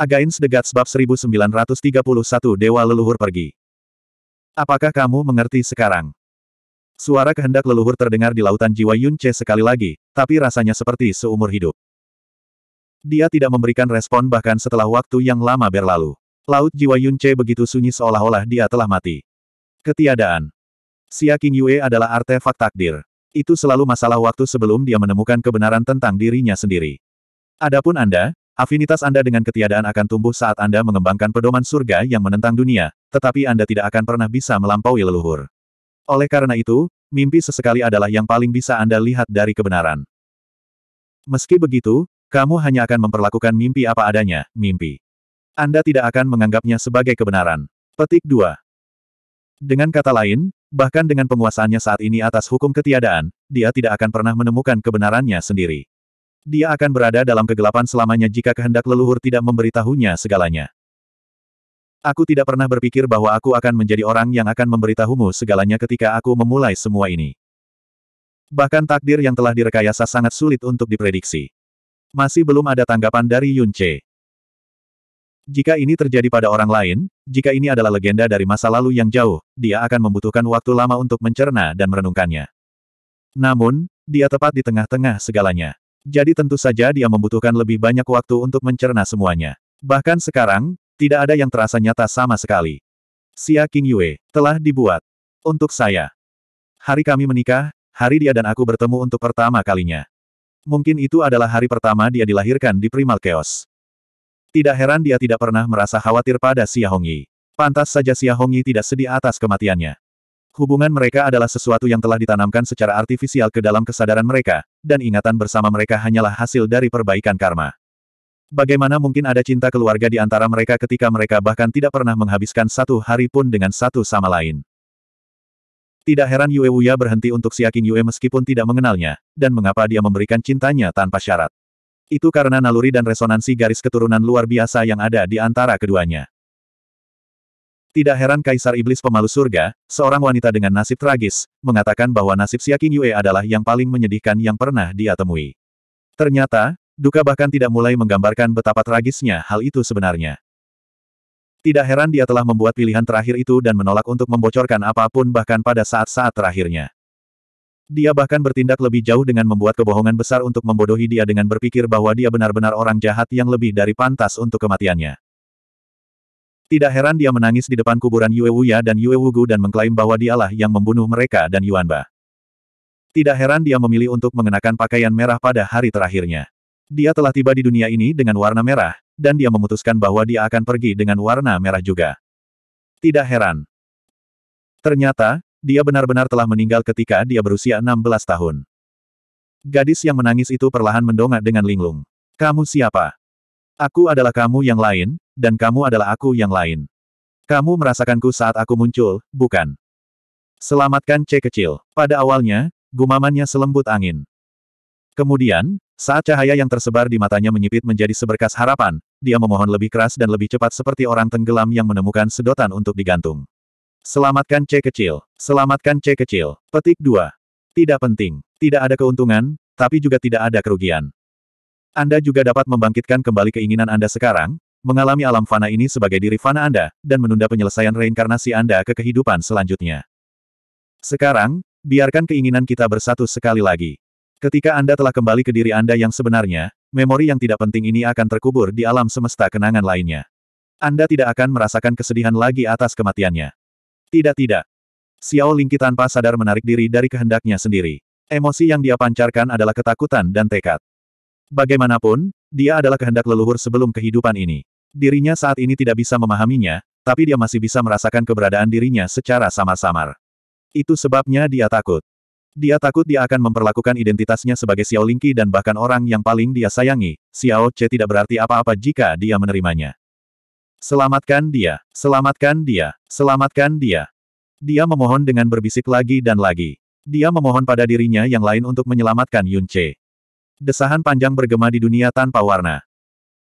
Agains Degat sebab 1931 Dewa Leluhur pergi. Apakah kamu mengerti sekarang? Suara kehendak leluhur terdengar di lautan jiwa Yun Che sekali lagi, tapi rasanya seperti seumur hidup. Dia tidak memberikan respon bahkan setelah waktu yang lama berlalu. Laut jiwa Yun Che begitu sunyi seolah-olah dia telah mati. Ketiadaan. Xia King Yue adalah artefak takdir. Itu selalu masalah waktu sebelum dia menemukan kebenaran tentang dirinya sendiri. Adapun Anda, Afinitas Anda dengan ketiadaan akan tumbuh saat Anda mengembangkan pedoman surga yang menentang dunia, tetapi Anda tidak akan pernah bisa melampaui leluhur. Oleh karena itu, mimpi sesekali adalah yang paling bisa Anda lihat dari kebenaran. Meski begitu, kamu hanya akan memperlakukan mimpi apa adanya, mimpi. Anda tidak akan menganggapnya sebagai kebenaran. Petik 2. Dengan kata lain, bahkan dengan penguasaannya saat ini atas hukum ketiadaan, dia tidak akan pernah menemukan kebenarannya sendiri. Dia akan berada dalam kegelapan selamanya jika kehendak leluhur tidak memberitahunya segalanya. Aku tidak pernah berpikir bahwa aku akan menjadi orang yang akan memberitahumu segalanya ketika aku memulai semua ini. Bahkan takdir yang telah direkayasa sangat sulit untuk diprediksi. Masih belum ada tanggapan dari Yun Che. Jika ini terjadi pada orang lain, jika ini adalah legenda dari masa lalu yang jauh, dia akan membutuhkan waktu lama untuk mencerna dan merenungkannya. Namun, dia tepat di tengah-tengah segalanya. Jadi tentu saja dia membutuhkan lebih banyak waktu untuk mencerna semuanya. Bahkan sekarang, tidak ada yang terasa nyata sama sekali. Xia King Yue, telah dibuat. Untuk saya. Hari kami menikah, hari dia dan aku bertemu untuk pertama kalinya. Mungkin itu adalah hari pertama dia dilahirkan di Primal Chaos. Tidak heran dia tidak pernah merasa khawatir pada Xia Hongyi. Pantas saja Xia Hongyi tidak sedih atas kematiannya. Hubungan mereka adalah sesuatu yang telah ditanamkan secara artifisial ke dalam kesadaran mereka, dan ingatan bersama mereka hanyalah hasil dari perbaikan karma. Bagaimana mungkin ada cinta keluarga di antara mereka ketika mereka bahkan tidak pernah menghabiskan satu hari pun dengan satu sama lain? Tidak heran Yue Wuya berhenti untuk Siaking Yue meskipun tidak mengenalnya, dan mengapa dia memberikan cintanya tanpa syarat. Itu karena naluri dan resonansi garis keturunan luar biasa yang ada di antara keduanya. Tidak heran Kaisar Iblis Pemalu Surga, seorang wanita dengan nasib tragis, mengatakan bahwa nasib Siaking Yue adalah yang paling menyedihkan yang pernah dia temui. Ternyata, Duka bahkan tidak mulai menggambarkan betapa tragisnya hal itu sebenarnya. Tidak heran dia telah membuat pilihan terakhir itu dan menolak untuk membocorkan apapun bahkan pada saat-saat terakhirnya. Dia bahkan bertindak lebih jauh dengan membuat kebohongan besar untuk membodohi dia dengan berpikir bahwa dia benar-benar orang jahat yang lebih dari pantas untuk kematiannya. Tidak heran dia menangis di depan kuburan Yue Wuya dan Yue Wugu dan mengklaim bahwa dialah yang membunuh mereka dan Yuanba. Tidak heran dia memilih untuk mengenakan pakaian merah pada hari terakhirnya. Dia telah tiba di dunia ini dengan warna merah, dan dia memutuskan bahwa dia akan pergi dengan warna merah juga. Tidak heran. Ternyata, dia benar-benar telah meninggal ketika dia berusia 16 tahun. Gadis yang menangis itu perlahan mendongak dengan linglung. Kamu siapa? Aku adalah kamu yang lain, dan kamu adalah aku yang lain. Kamu merasakanku saat aku muncul, bukan? Selamatkan C kecil. Pada awalnya, gumamannya selembut angin. Kemudian, saat cahaya yang tersebar di matanya menyipit menjadi seberkas harapan, dia memohon lebih keras dan lebih cepat seperti orang tenggelam yang menemukan sedotan untuk digantung. Selamatkan C kecil. Selamatkan C kecil. Petik 2. Tidak penting. Tidak ada keuntungan, tapi juga tidak ada kerugian. Anda juga dapat membangkitkan kembali keinginan Anda sekarang, mengalami alam fana ini sebagai diri fana Anda, dan menunda penyelesaian reinkarnasi Anda ke kehidupan selanjutnya. Sekarang, biarkan keinginan kita bersatu sekali lagi. Ketika Anda telah kembali ke diri Anda yang sebenarnya, memori yang tidak penting ini akan terkubur di alam semesta kenangan lainnya. Anda tidak akan merasakan kesedihan lagi atas kematiannya. Tidak tidak. Xiao Lingqi tanpa sadar menarik diri dari kehendaknya sendiri. Emosi yang dia pancarkan adalah ketakutan dan tekad. Bagaimanapun, dia adalah kehendak leluhur sebelum kehidupan ini. Dirinya saat ini tidak bisa memahaminya, tapi dia masih bisa merasakan keberadaan dirinya secara samar-samar. Itu sebabnya dia takut. Dia takut dia akan memperlakukan identitasnya sebagai Xiao Lingqi dan bahkan orang yang paling dia sayangi, Xiao Che tidak berarti apa-apa jika dia menerimanya. Selamatkan dia, selamatkan dia, selamatkan dia. Dia memohon dengan berbisik lagi dan lagi. Dia memohon pada dirinya yang lain untuk menyelamatkan Yun Che. Desahan panjang bergema di dunia tanpa warna.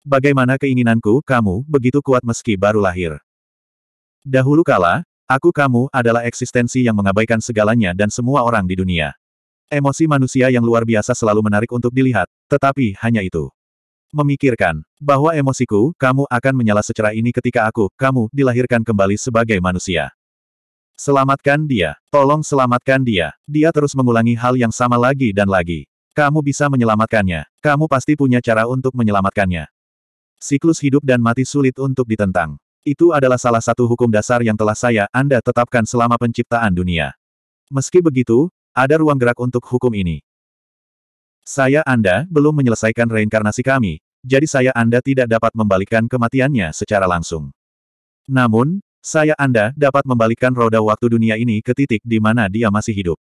Bagaimana keinginanku, kamu, begitu kuat meski baru lahir. Dahulu kala, aku kamu adalah eksistensi yang mengabaikan segalanya dan semua orang di dunia. Emosi manusia yang luar biasa selalu menarik untuk dilihat, tetapi hanya itu. Memikirkan, bahwa emosiku, kamu akan menyala secara ini ketika aku, kamu, dilahirkan kembali sebagai manusia. Selamatkan dia, tolong selamatkan dia. Dia terus mengulangi hal yang sama lagi dan lagi. Kamu bisa menyelamatkannya. Kamu pasti punya cara untuk menyelamatkannya. Siklus hidup dan mati sulit untuk ditentang. Itu adalah salah satu hukum dasar yang telah saya, Anda tetapkan selama penciptaan dunia. Meski begitu, ada ruang gerak untuk hukum ini. Saya Anda belum menyelesaikan reinkarnasi kami, jadi saya Anda tidak dapat membalikkan kematiannya secara langsung. Namun, saya Anda dapat membalikkan roda waktu dunia ini ke titik di mana dia masih hidup.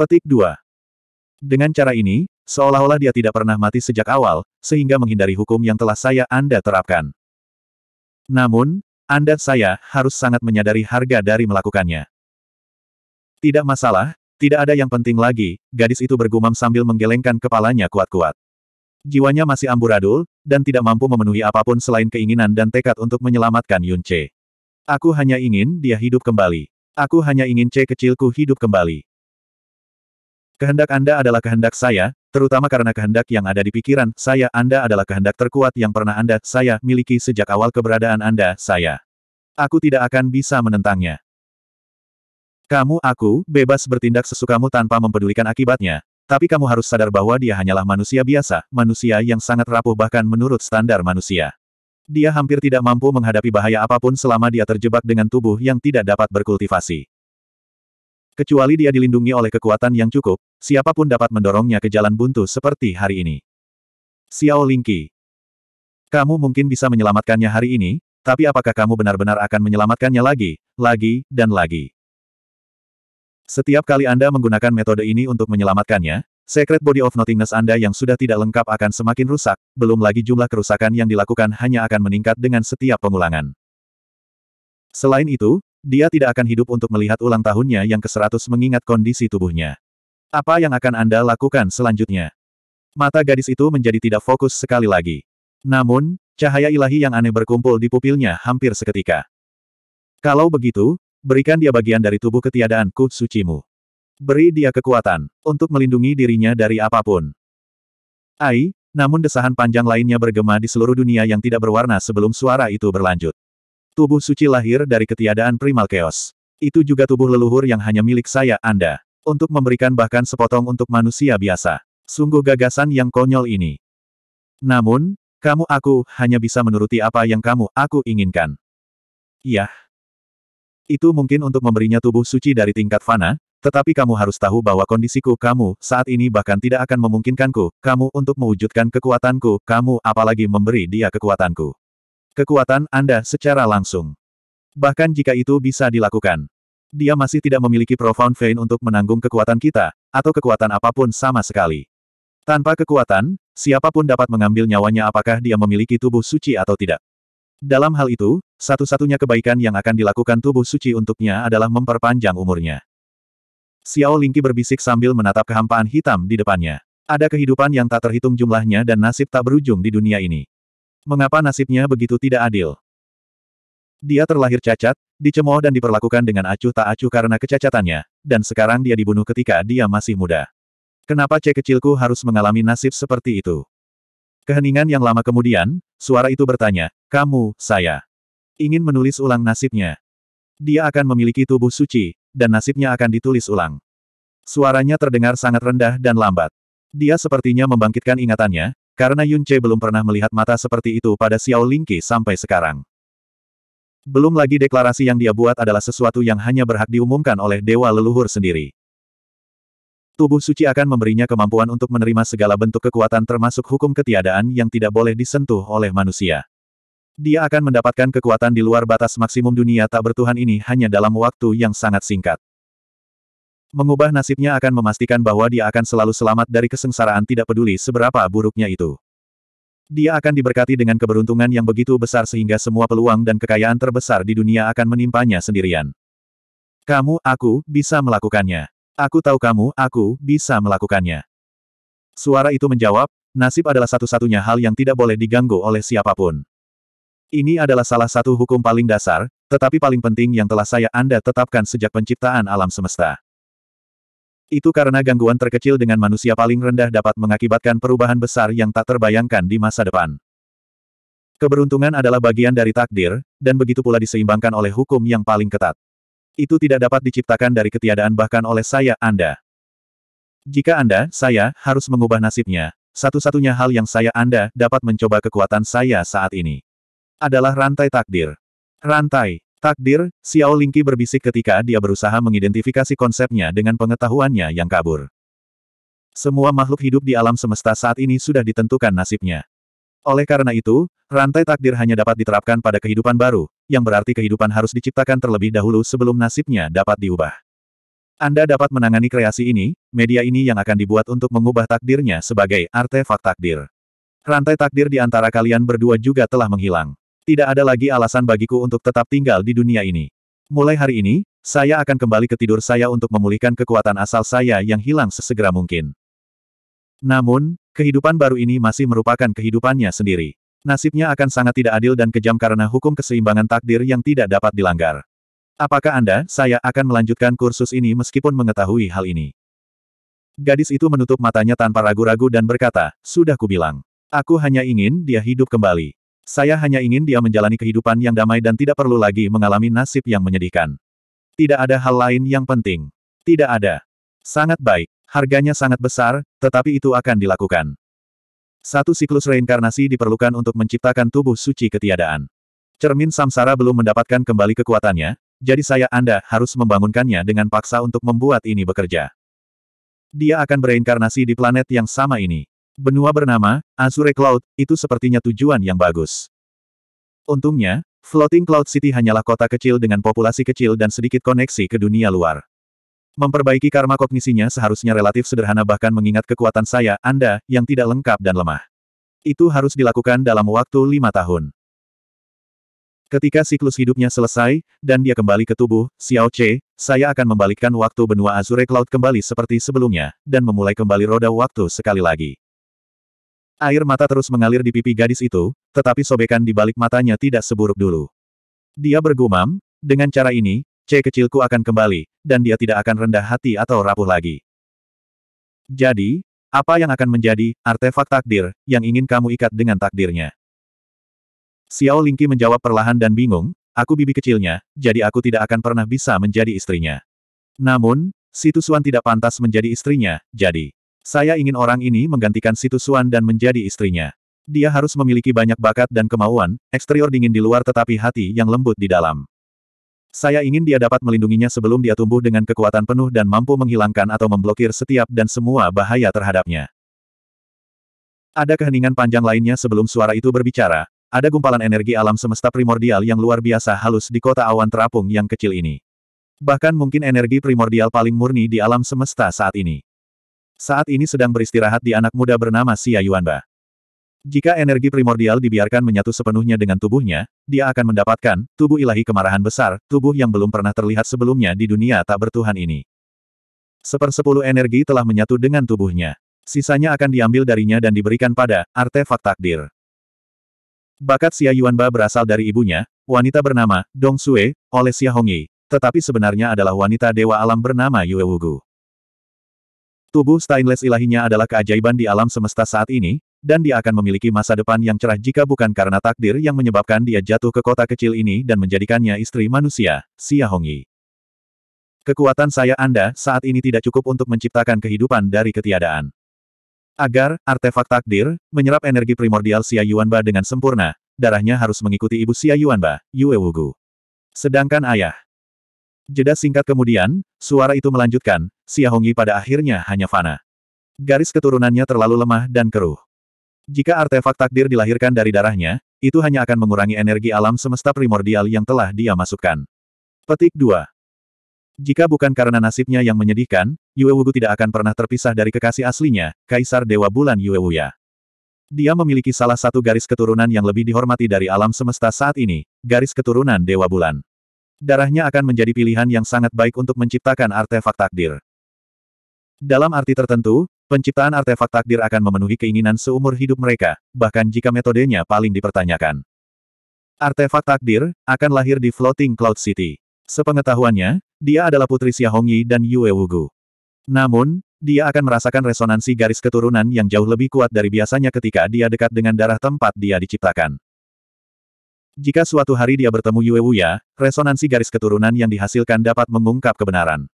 Petik 2. Dengan cara ini, seolah-olah dia tidak pernah mati sejak awal, sehingga menghindari hukum yang telah saya Anda terapkan. Namun, Anda saya harus sangat menyadari harga dari melakukannya. Tidak masalah, tidak ada yang penting lagi, gadis itu bergumam sambil menggelengkan kepalanya kuat-kuat. Jiwanya masih amburadul, dan tidak mampu memenuhi apapun selain keinginan dan tekad untuk menyelamatkan Yunce. Aku hanya ingin dia hidup kembali. Aku hanya ingin C kecilku hidup kembali. Kehendak Anda adalah kehendak saya, terutama karena kehendak yang ada di pikiran saya. Anda adalah kehendak terkuat yang pernah Anda, saya, miliki sejak awal keberadaan Anda, saya. Aku tidak akan bisa menentangnya. Kamu, aku, bebas bertindak sesukamu tanpa mempedulikan akibatnya. Tapi kamu harus sadar bahwa dia hanyalah manusia biasa, manusia yang sangat rapuh bahkan menurut standar manusia. Dia hampir tidak mampu menghadapi bahaya apapun selama dia terjebak dengan tubuh yang tidak dapat berkultivasi. Kecuali dia dilindungi oleh kekuatan yang cukup, siapapun dapat mendorongnya ke jalan buntu seperti hari ini. Xiao Lingqi. Kamu mungkin bisa menyelamatkannya hari ini, tapi apakah kamu benar-benar akan menyelamatkannya lagi, lagi, dan lagi? Setiap kali Anda menggunakan metode ini untuk menyelamatkannya, secret body of nothingness Anda yang sudah tidak lengkap akan semakin rusak, belum lagi jumlah kerusakan yang dilakukan hanya akan meningkat dengan setiap pengulangan. Selain itu, dia tidak akan hidup untuk melihat ulang tahunnya yang ke-100 mengingat kondisi tubuhnya. Apa yang akan Anda lakukan selanjutnya? Mata gadis itu menjadi tidak fokus sekali lagi. Namun, cahaya ilahi yang aneh berkumpul di pupilnya hampir seketika. Kalau begitu, berikan dia bagian dari tubuh ketiadaanku sucimu. Beri dia kekuatan, untuk melindungi dirinya dari apapun. Ai, namun desahan panjang lainnya bergema di seluruh dunia yang tidak berwarna sebelum suara itu berlanjut. Tubuh suci lahir dari ketiadaan primal chaos. Itu juga tubuh leluhur yang hanya milik saya, Anda. Untuk memberikan bahkan sepotong untuk manusia biasa. Sungguh gagasan yang konyol ini. Namun, kamu aku hanya bisa menuruti apa yang kamu aku inginkan. Yah. Itu mungkin untuk memberinya tubuh suci dari tingkat fana, tetapi kamu harus tahu bahwa kondisiku kamu saat ini bahkan tidak akan memungkinkanku, kamu untuk mewujudkan kekuatanku, kamu apalagi memberi dia kekuatanku kekuatan Anda secara langsung. Bahkan jika itu bisa dilakukan. Dia masih tidak memiliki profound vein untuk menanggung kekuatan kita, atau kekuatan apapun sama sekali. Tanpa kekuatan, siapapun dapat mengambil nyawanya apakah dia memiliki tubuh suci atau tidak. Dalam hal itu, satu-satunya kebaikan yang akan dilakukan tubuh suci untuknya adalah memperpanjang umurnya. Xiao Lingqi berbisik sambil menatap kehampaan hitam di depannya. Ada kehidupan yang tak terhitung jumlahnya dan nasib tak berujung di dunia ini. Mengapa nasibnya begitu tidak adil? Dia terlahir cacat, dicemooh dan diperlakukan dengan acuh tak acuh karena kecacatannya, dan sekarang dia dibunuh ketika dia masih muda. Kenapa cek kecilku harus mengalami nasib seperti itu? Keheningan yang lama kemudian, suara itu bertanya, kamu, saya. Ingin menulis ulang nasibnya. Dia akan memiliki tubuh suci, dan nasibnya akan ditulis ulang. Suaranya terdengar sangat rendah dan lambat. Dia sepertinya membangkitkan ingatannya, karena Yun Che belum pernah melihat mata seperti itu pada Xiao Lingqi sampai sekarang. Belum lagi deklarasi yang dia buat adalah sesuatu yang hanya berhak diumumkan oleh dewa leluhur sendiri. Tubuh suci akan memberinya kemampuan untuk menerima segala bentuk kekuatan termasuk hukum ketiadaan yang tidak boleh disentuh oleh manusia. Dia akan mendapatkan kekuatan di luar batas maksimum dunia tak bertuhan ini hanya dalam waktu yang sangat singkat. Mengubah nasibnya akan memastikan bahwa dia akan selalu selamat dari kesengsaraan tidak peduli seberapa buruknya itu. Dia akan diberkati dengan keberuntungan yang begitu besar sehingga semua peluang dan kekayaan terbesar di dunia akan menimpanya sendirian. Kamu, aku, bisa melakukannya. Aku tahu kamu, aku, bisa melakukannya. Suara itu menjawab, nasib adalah satu-satunya hal yang tidak boleh diganggu oleh siapapun. Ini adalah salah satu hukum paling dasar, tetapi paling penting yang telah saya Anda tetapkan sejak penciptaan alam semesta. Itu karena gangguan terkecil dengan manusia paling rendah dapat mengakibatkan perubahan besar yang tak terbayangkan di masa depan. Keberuntungan adalah bagian dari takdir, dan begitu pula diseimbangkan oleh hukum yang paling ketat. Itu tidak dapat diciptakan dari ketiadaan bahkan oleh saya, Anda. Jika Anda, saya, harus mengubah nasibnya, satu-satunya hal yang saya, Anda, dapat mencoba kekuatan saya saat ini. Adalah rantai takdir. Rantai. Takdir, Xiao Lingqi berbisik ketika dia berusaha mengidentifikasi konsepnya dengan pengetahuannya yang kabur. Semua makhluk hidup di alam semesta saat ini sudah ditentukan nasibnya. Oleh karena itu, rantai takdir hanya dapat diterapkan pada kehidupan baru, yang berarti kehidupan harus diciptakan terlebih dahulu sebelum nasibnya dapat diubah. Anda dapat menangani kreasi ini, media ini yang akan dibuat untuk mengubah takdirnya sebagai artefak takdir. Rantai takdir di antara kalian berdua juga telah menghilang. Tidak ada lagi alasan bagiku untuk tetap tinggal di dunia ini. Mulai hari ini, saya akan kembali ke tidur saya untuk memulihkan kekuatan asal saya yang hilang sesegera mungkin. Namun, kehidupan baru ini masih merupakan kehidupannya sendiri. Nasibnya akan sangat tidak adil dan kejam karena hukum keseimbangan takdir yang tidak dapat dilanggar. Apakah Anda, saya, akan melanjutkan kursus ini meskipun mengetahui hal ini? Gadis itu menutup matanya tanpa ragu-ragu dan berkata, Sudah kubilang. Aku hanya ingin dia hidup kembali. Saya hanya ingin dia menjalani kehidupan yang damai dan tidak perlu lagi mengalami nasib yang menyedihkan. Tidak ada hal lain yang penting. Tidak ada. Sangat baik. Harganya sangat besar, tetapi itu akan dilakukan. Satu siklus reinkarnasi diperlukan untuk menciptakan tubuh suci ketiadaan. Cermin samsara belum mendapatkan kembali kekuatannya, jadi saya Anda harus membangunkannya dengan paksa untuk membuat ini bekerja. Dia akan bereinkarnasi di planet yang sama ini. Benua bernama, Azure Cloud, itu sepertinya tujuan yang bagus. Untungnya, Floating Cloud City hanyalah kota kecil dengan populasi kecil dan sedikit koneksi ke dunia luar. Memperbaiki karma kognisinya seharusnya relatif sederhana bahkan mengingat kekuatan saya, Anda, yang tidak lengkap dan lemah. Itu harus dilakukan dalam waktu lima tahun. Ketika siklus hidupnya selesai, dan dia kembali ke tubuh, Xiao Che, saya akan membalikkan waktu benua Azure Cloud kembali seperti sebelumnya, dan memulai kembali roda waktu sekali lagi. Air mata terus mengalir di pipi gadis itu, tetapi sobekan di balik matanya tidak seburuk dulu. Dia bergumam, dengan cara ini, C kecilku akan kembali, dan dia tidak akan rendah hati atau rapuh lagi. Jadi, apa yang akan menjadi artefak takdir yang ingin kamu ikat dengan takdirnya? Xiao Lingqi menjawab perlahan dan bingung, aku bibi kecilnya, jadi aku tidak akan pernah bisa menjadi istrinya. Namun, si Tusuan tidak pantas menjadi istrinya, jadi... Saya ingin orang ini menggantikan Situ Suan dan menjadi istrinya. Dia harus memiliki banyak bakat dan kemauan, eksterior dingin di luar tetapi hati yang lembut di dalam. Saya ingin dia dapat melindunginya sebelum dia tumbuh dengan kekuatan penuh dan mampu menghilangkan atau memblokir setiap dan semua bahaya terhadapnya. Ada keheningan panjang lainnya sebelum suara itu berbicara, ada gumpalan energi alam semesta primordial yang luar biasa halus di kota awan terapung yang kecil ini. Bahkan mungkin energi primordial paling murni di alam semesta saat ini saat ini sedang beristirahat di anak muda bernama Xia Yuanba. Jika energi primordial dibiarkan menyatu sepenuhnya dengan tubuhnya, dia akan mendapatkan tubuh ilahi kemarahan besar, tubuh yang belum pernah terlihat sebelumnya di dunia tak bertuhan ini. Sepersepuluh energi telah menyatu dengan tubuhnya. Sisanya akan diambil darinya dan diberikan pada artefak takdir. Bakat Xia Yuanba berasal dari ibunya, wanita bernama Dong Sue, oleh Xia Hongyi, tetapi sebenarnya adalah wanita dewa alam bernama Yue Wugu. Tubuh stainless ilahinya adalah keajaiban di alam semesta saat ini, dan dia akan memiliki masa depan yang cerah jika bukan karena takdir yang menyebabkan dia jatuh ke kota kecil ini dan menjadikannya istri manusia, Xia Hongyi. Kekuatan saya Anda saat ini tidak cukup untuk menciptakan kehidupan dari ketiadaan. Agar artefak takdir menyerap energi primordial Xia Yuanba dengan sempurna, darahnya harus mengikuti ibu Xia Yuanba, Yue Wugu. Sedangkan ayah Jeda singkat kemudian, suara itu melanjutkan, Xiaohongyi pada akhirnya hanya fana. Garis keturunannya terlalu lemah dan keruh. Jika artefak takdir dilahirkan dari darahnya, itu hanya akan mengurangi energi alam semesta primordial yang telah dia masukkan. Petik 2. Jika bukan karena nasibnya yang menyedihkan, Yuewugu tidak akan pernah terpisah dari kekasih aslinya, Kaisar Dewa Bulan Yuewuya. Dia memiliki salah satu garis keturunan yang lebih dihormati dari alam semesta saat ini, garis keturunan Dewa Bulan darahnya akan menjadi pilihan yang sangat baik untuk menciptakan artefak takdir. Dalam arti tertentu, penciptaan artefak takdir akan memenuhi keinginan seumur hidup mereka, bahkan jika metodenya paling dipertanyakan. Artefak takdir akan lahir di Floating Cloud City. Sepengetahuannya, dia adalah putri Hongyi dan Yue Wugu. Namun, dia akan merasakan resonansi garis keturunan yang jauh lebih kuat dari biasanya ketika dia dekat dengan darah tempat dia diciptakan. Jika suatu hari dia bertemu Yue Wuya, resonansi garis keturunan yang dihasilkan dapat mengungkap kebenaran.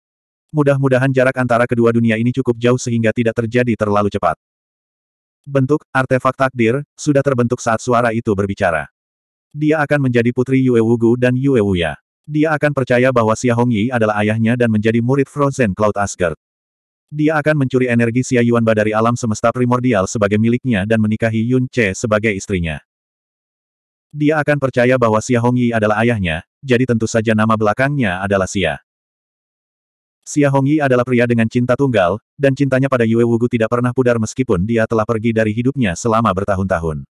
Mudah-mudahan jarak antara kedua dunia ini cukup jauh sehingga tidak terjadi terlalu cepat. Bentuk, artefak takdir, sudah terbentuk saat suara itu berbicara. Dia akan menjadi putri Yue Wugu dan Yue Wuya. Dia akan percaya bahwa Xia Hongyi adalah ayahnya dan menjadi murid Frozen Cloud Asgard. Dia akan mencuri energi Xia Yuanba dari alam semesta primordial sebagai miliknya dan menikahi Yun Che sebagai istrinya. Dia akan percaya bahwa Xia Hongyi adalah ayahnya, jadi tentu saja nama belakangnya adalah Xia. Xia Hongyi adalah pria dengan cinta tunggal, dan cintanya pada Yue Wugu tidak pernah pudar meskipun dia telah pergi dari hidupnya selama bertahun-tahun.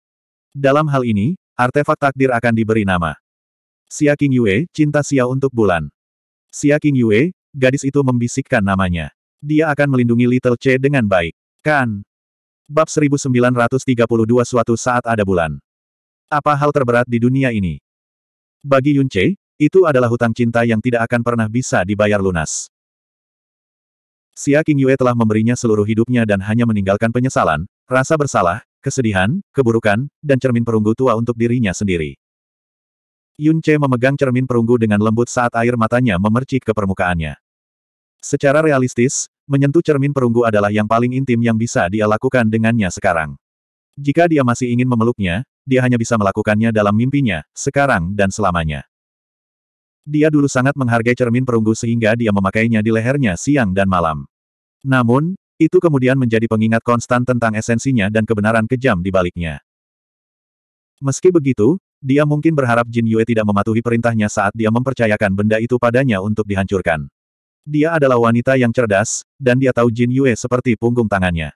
Dalam hal ini, artefak takdir akan diberi nama. Xia King Yue, cinta Xia untuk bulan. Xia King Yue, gadis itu membisikkan namanya. Dia akan melindungi Little C dengan baik. Kan? Bab 1932 suatu saat ada bulan. Apa hal terberat di dunia ini? Bagi Yun itu adalah hutang cinta yang tidak akan pernah bisa dibayar lunas. Xia King Yue telah memberinya seluruh hidupnya dan hanya meninggalkan penyesalan, rasa bersalah, kesedihan, keburukan, dan cermin perunggu tua untuk dirinya sendiri. Yun memegang cermin perunggu dengan lembut saat air matanya memercik ke permukaannya. Secara realistis, menyentuh cermin perunggu adalah yang paling intim yang bisa dia lakukan dengannya sekarang. Jika dia masih ingin memeluknya, dia hanya bisa melakukannya dalam mimpinya, sekarang dan selamanya. Dia dulu sangat menghargai cermin perunggu sehingga dia memakainya di lehernya siang dan malam. Namun, itu kemudian menjadi pengingat konstan tentang esensinya dan kebenaran kejam di baliknya. Meski begitu, dia mungkin berharap Jin Yue tidak mematuhi perintahnya saat dia mempercayakan benda itu padanya untuk dihancurkan. Dia adalah wanita yang cerdas, dan dia tahu Jin Yue seperti punggung tangannya.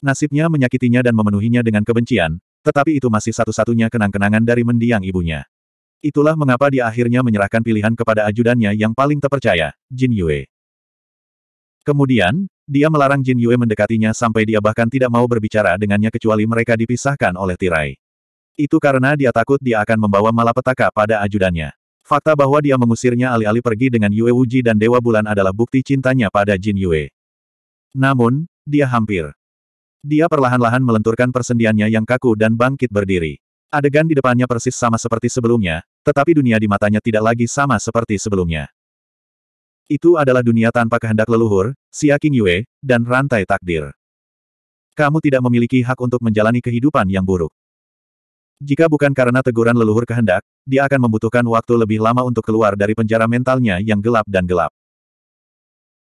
Nasibnya menyakitinya dan memenuhinya dengan kebencian, tetapi itu masih satu-satunya kenang-kenangan dari mendiang ibunya. Itulah mengapa dia akhirnya menyerahkan pilihan kepada ajudannya yang paling terpercaya, Jin Yue. Kemudian, dia melarang Jin Yue mendekatinya sampai dia bahkan tidak mau berbicara dengannya kecuali mereka dipisahkan oleh tirai. Itu karena dia takut dia akan membawa malapetaka pada ajudannya. Fakta bahwa dia mengusirnya alih-alih pergi dengan Yue Wuji dan Dewa Bulan adalah bukti cintanya pada Jin Yue. Namun, dia hampir dia perlahan-lahan melenturkan persendiannya yang kaku dan bangkit berdiri. Adegan di depannya persis sama seperti sebelumnya, tetapi dunia di matanya tidak lagi sama seperti sebelumnya. Itu adalah dunia tanpa kehendak leluhur, Xia King Yue, dan rantai takdir. Kamu tidak memiliki hak untuk menjalani kehidupan yang buruk. Jika bukan karena teguran leluhur kehendak, dia akan membutuhkan waktu lebih lama untuk keluar dari penjara mentalnya yang gelap dan gelap.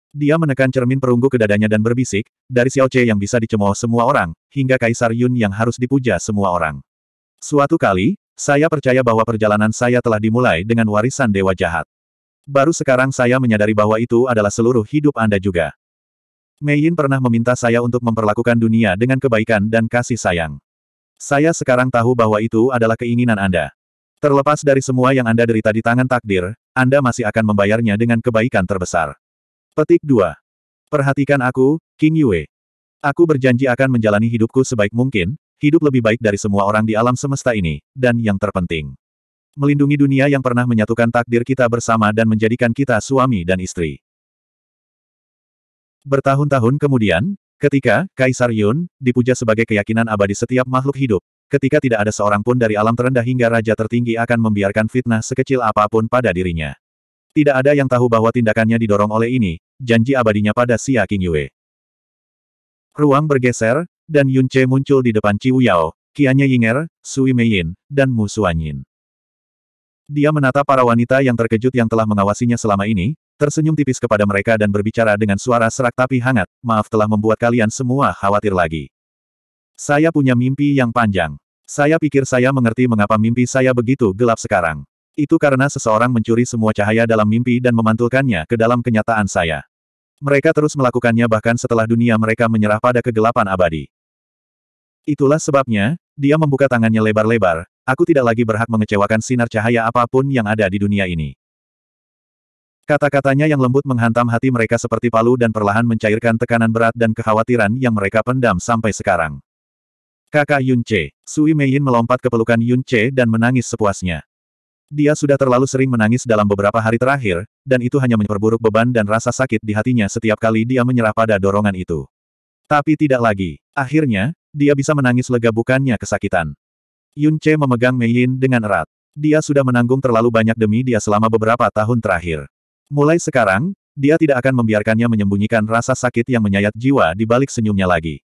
Dia menekan cermin perunggu ke dadanya dan berbisik, dari Xiao Che yang bisa dicemooh semua orang, hingga Kaisar Yun yang harus dipuja semua orang. Suatu kali, saya percaya bahwa perjalanan saya telah dimulai dengan warisan dewa jahat. Baru sekarang saya menyadari bahwa itu adalah seluruh hidup Anda juga. Mei Yin pernah meminta saya untuk memperlakukan dunia dengan kebaikan dan kasih sayang. Saya sekarang tahu bahwa itu adalah keinginan Anda. Terlepas dari semua yang Anda derita di tangan takdir, Anda masih akan membayarnya dengan kebaikan terbesar. Petik 2. Perhatikan aku, King Yue. Aku berjanji akan menjalani hidupku sebaik mungkin, hidup lebih baik dari semua orang di alam semesta ini, dan yang terpenting. Melindungi dunia yang pernah menyatukan takdir kita bersama dan menjadikan kita suami dan istri. Bertahun-tahun kemudian, ketika Kaisar Yun dipuja sebagai keyakinan abadi setiap makhluk hidup, ketika tidak ada seorang pun dari alam terendah hingga raja tertinggi akan membiarkan fitnah sekecil apapun pada dirinya. Tidak ada yang tahu bahwa tindakannya didorong oleh ini, janji abadinya pada Xia King Yue. Ruang bergeser, dan Yun Che muncul di depan Ciu Yao, Kianya Yinger, Sui Meiyin, dan Mu Suanyin. Dia menatap para wanita yang terkejut yang telah mengawasinya selama ini, tersenyum tipis kepada mereka dan berbicara dengan suara serak tapi hangat, maaf telah membuat kalian semua khawatir lagi. Saya punya mimpi yang panjang. Saya pikir saya mengerti mengapa mimpi saya begitu gelap sekarang. Itu karena seseorang mencuri semua cahaya dalam mimpi dan memantulkannya ke dalam kenyataan saya. Mereka terus melakukannya bahkan setelah dunia mereka menyerah pada kegelapan abadi. Itulah sebabnya, dia membuka tangannya lebar-lebar, aku tidak lagi berhak mengecewakan sinar cahaya apapun yang ada di dunia ini. Kata-katanya yang lembut menghantam hati mereka seperti palu dan perlahan mencairkan tekanan berat dan kekhawatiran yang mereka pendam sampai sekarang. Kakak Yun Che, Sui Meiyin melompat ke pelukan Yun Che dan menangis sepuasnya. Dia sudah terlalu sering menangis dalam beberapa hari terakhir, dan itu hanya memperburuk beban dan rasa sakit di hatinya setiap kali dia menyerah pada dorongan itu. Tapi tidak lagi. Akhirnya, dia bisa menangis lega bukannya kesakitan. Yun Che memegang Mei Yin dengan erat. Dia sudah menanggung terlalu banyak demi dia selama beberapa tahun terakhir. Mulai sekarang, dia tidak akan membiarkannya menyembunyikan rasa sakit yang menyayat jiwa di balik senyumnya lagi.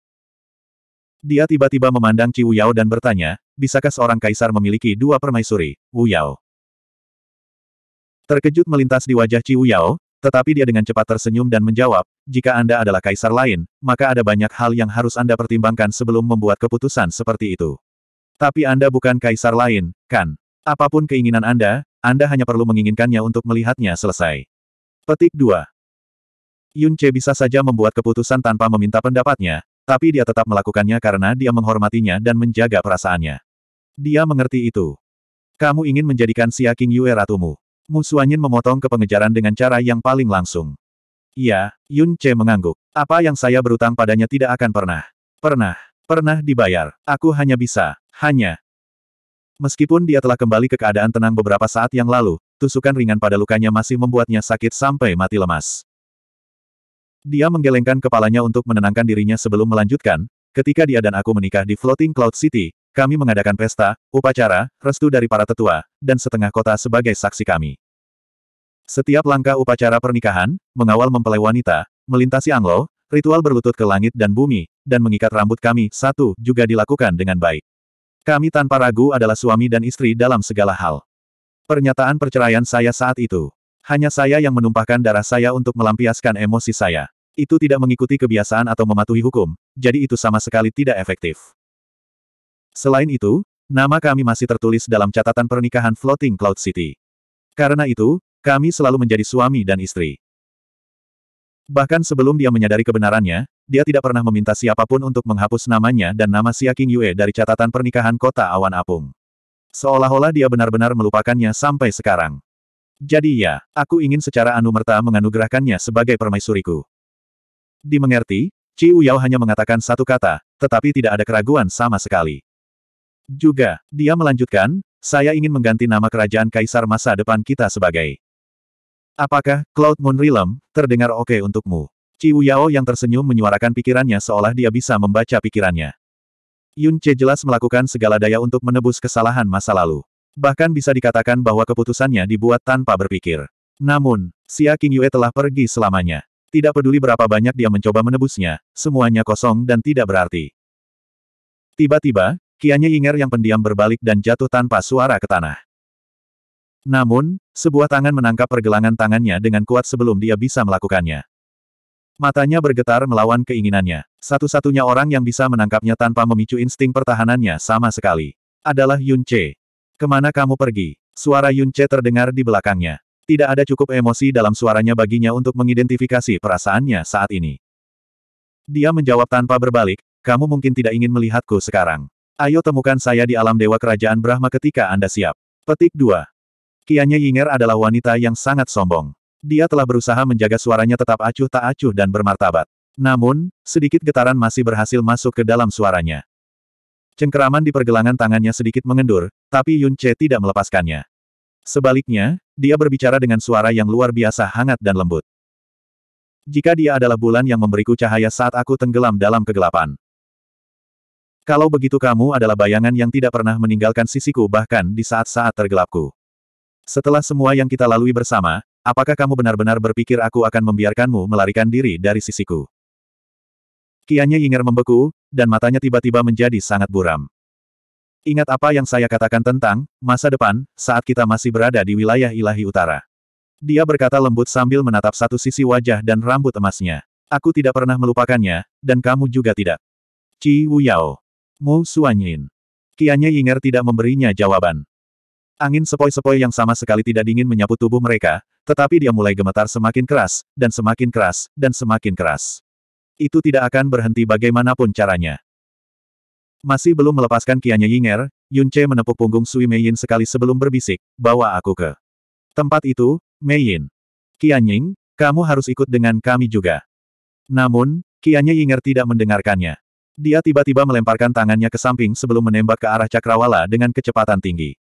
Dia tiba-tiba memandang Ci Wuyao dan bertanya, bisakah seorang kaisar memiliki dua permaisuri, Wuyao? Terkejut melintas di wajah Ciu Yao, tetapi dia dengan cepat tersenyum dan menjawab, jika Anda adalah kaisar lain, maka ada banyak hal yang harus Anda pertimbangkan sebelum membuat keputusan seperti itu. Tapi Anda bukan kaisar lain, kan? Apapun keinginan Anda, Anda hanya perlu menginginkannya untuk melihatnya selesai. Petik 2. Yun Che bisa saja membuat keputusan tanpa meminta pendapatnya, tapi dia tetap melakukannya karena dia menghormatinya dan menjaga perasaannya. Dia mengerti itu. Kamu ingin menjadikan Xia King Yue ratumu. Musuanyin memotong ke pengejaran dengan cara yang paling langsung. Iya, Yun Che mengangguk. Apa yang saya berutang padanya tidak akan pernah. Pernah. Pernah dibayar. Aku hanya bisa. Hanya. Meskipun dia telah kembali ke keadaan tenang beberapa saat yang lalu, tusukan ringan pada lukanya masih membuatnya sakit sampai mati lemas. Dia menggelengkan kepalanya untuk menenangkan dirinya sebelum melanjutkan, ketika dia dan aku menikah di Floating Cloud City, kami mengadakan pesta, upacara, restu dari para tetua, dan setengah kota sebagai saksi kami. Setiap langkah upacara pernikahan, mengawal mempelai wanita, melintasi anglo, ritual berlutut ke langit dan bumi, dan mengikat rambut kami, satu, juga dilakukan dengan baik. Kami tanpa ragu adalah suami dan istri dalam segala hal. Pernyataan perceraian saya saat itu. Hanya saya yang menumpahkan darah saya untuk melampiaskan emosi saya. Itu tidak mengikuti kebiasaan atau mematuhi hukum, jadi itu sama sekali tidak efektif. Selain itu, nama kami masih tertulis dalam catatan pernikahan Floating Cloud City. Karena itu, kami selalu menjadi suami dan istri. Bahkan sebelum dia menyadari kebenarannya, dia tidak pernah meminta siapapun untuk menghapus namanya dan nama Xia King Yue dari catatan pernikahan kota Awan Apung. Seolah-olah dia benar-benar melupakannya sampai sekarang. Jadi ya, aku ingin secara anumerta menganugerahkannya sebagai permaisuriku. Dimengerti, Ci Uyao hanya mengatakan satu kata, tetapi tidak ada keraguan sama sekali. Juga, dia melanjutkan, saya ingin mengganti nama kerajaan kaisar masa depan kita sebagai Apakah, Cloud Moon Realm, terdengar oke okay untukmu? Ciu Yao yang tersenyum menyuarakan pikirannya seolah dia bisa membaca pikirannya. Yun Che jelas melakukan segala daya untuk menebus kesalahan masa lalu. Bahkan bisa dikatakan bahwa keputusannya dibuat tanpa berpikir. Namun, Xia King Yue telah pergi selamanya. Tidak peduli berapa banyak dia mencoba menebusnya, semuanya kosong dan tidak berarti. Tiba-tiba, kianya Yinger yang pendiam berbalik dan jatuh tanpa suara ke tanah. Namun, sebuah tangan menangkap pergelangan tangannya dengan kuat sebelum dia bisa melakukannya. Matanya bergetar melawan keinginannya. Satu-satunya orang yang bisa menangkapnya tanpa memicu insting pertahanannya sama sekali. Adalah Yun Che. Kemana kamu pergi? Suara Yun Che terdengar di belakangnya. Tidak ada cukup emosi dalam suaranya baginya untuk mengidentifikasi perasaannya saat ini. Dia menjawab tanpa berbalik, kamu mungkin tidak ingin melihatku sekarang. Ayo temukan saya di alam dewa kerajaan Brahma ketika Anda siap. Petik 2. Kianya Yinger adalah wanita yang sangat sombong. Dia telah berusaha menjaga suaranya tetap acuh tak acuh dan bermartabat. Namun, sedikit getaran masih berhasil masuk ke dalam suaranya. Cengkeraman di pergelangan tangannya sedikit mengendur, tapi Yun Che tidak melepaskannya. Sebaliknya, dia berbicara dengan suara yang luar biasa hangat dan lembut. Jika dia adalah bulan yang memberiku cahaya saat aku tenggelam dalam kegelapan. Kalau begitu kamu adalah bayangan yang tidak pernah meninggalkan sisiku bahkan di saat-saat tergelapku. Setelah semua yang kita lalui bersama, apakah kamu benar-benar berpikir aku akan membiarkanmu melarikan diri dari sisiku? Kianya Yinger membeku, dan matanya tiba-tiba menjadi sangat buram. Ingat apa yang saya katakan tentang masa depan, saat kita masih berada di wilayah ilahi utara. Dia berkata lembut sambil menatap satu sisi wajah dan rambut emasnya. Aku tidak pernah melupakannya, dan kamu juga tidak. Ci Wu Yao. Mu Suanyin. Kianya Yinger tidak memberinya jawaban. Angin sepoi-sepoi yang sama sekali tidak dingin menyapu tubuh mereka, tetapi dia mulai gemetar semakin keras, dan semakin keras, dan semakin keras. Itu tidak akan berhenti bagaimanapun caranya. Masih belum melepaskan kianya Yinger, Yunce menepuk punggung Sui Mei Yin sekali sebelum berbisik, bawa aku ke tempat itu, Mei Yin. Kianying, kamu harus ikut dengan kami juga. Namun, kianya Yinger tidak mendengarkannya. Dia tiba-tiba melemparkan tangannya ke samping sebelum menembak ke arah cakrawala dengan kecepatan tinggi.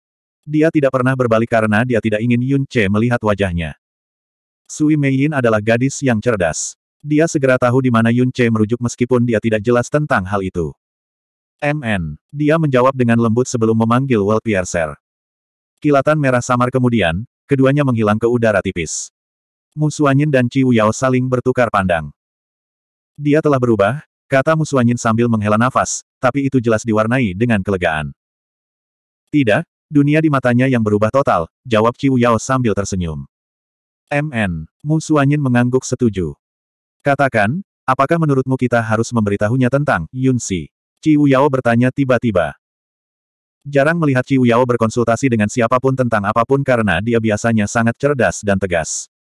Dia tidak pernah berbalik karena dia tidak ingin Yun Che melihat wajahnya. Sui Yin adalah gadis yang cerdas. Dia segera tahu di mana Yun Che merujuk meskipun dia tidak jelas tentang hal itu. MN. Dia menjawab dengan lembut sebelum memanggil Well Piercer. Kilatan merah samar kemudian, keduanya menghilang ke udara tipis. Musuanyin dan Ci Yao saling bertukar pandang. Dia telah berubah, kata Musuanyin sambil menghela nafas, tapi itu jelas diwarnai dengan kelegaan. Tidak, Dunia di matanya yang berubah total, jawab Qiu Yao sambil tersenyum. MN, Mu Suanyin mengangguk setuju. Katakan, apakah menurutmu kita harus memberitahunya tentang Yunsi? Qiu Yao bertanya tiba-tiba. Jarang melihat Qiu Yao berkonsultasi dengan siapapun tentang apapun karena dia biasanya sangat cerdas dan tegas.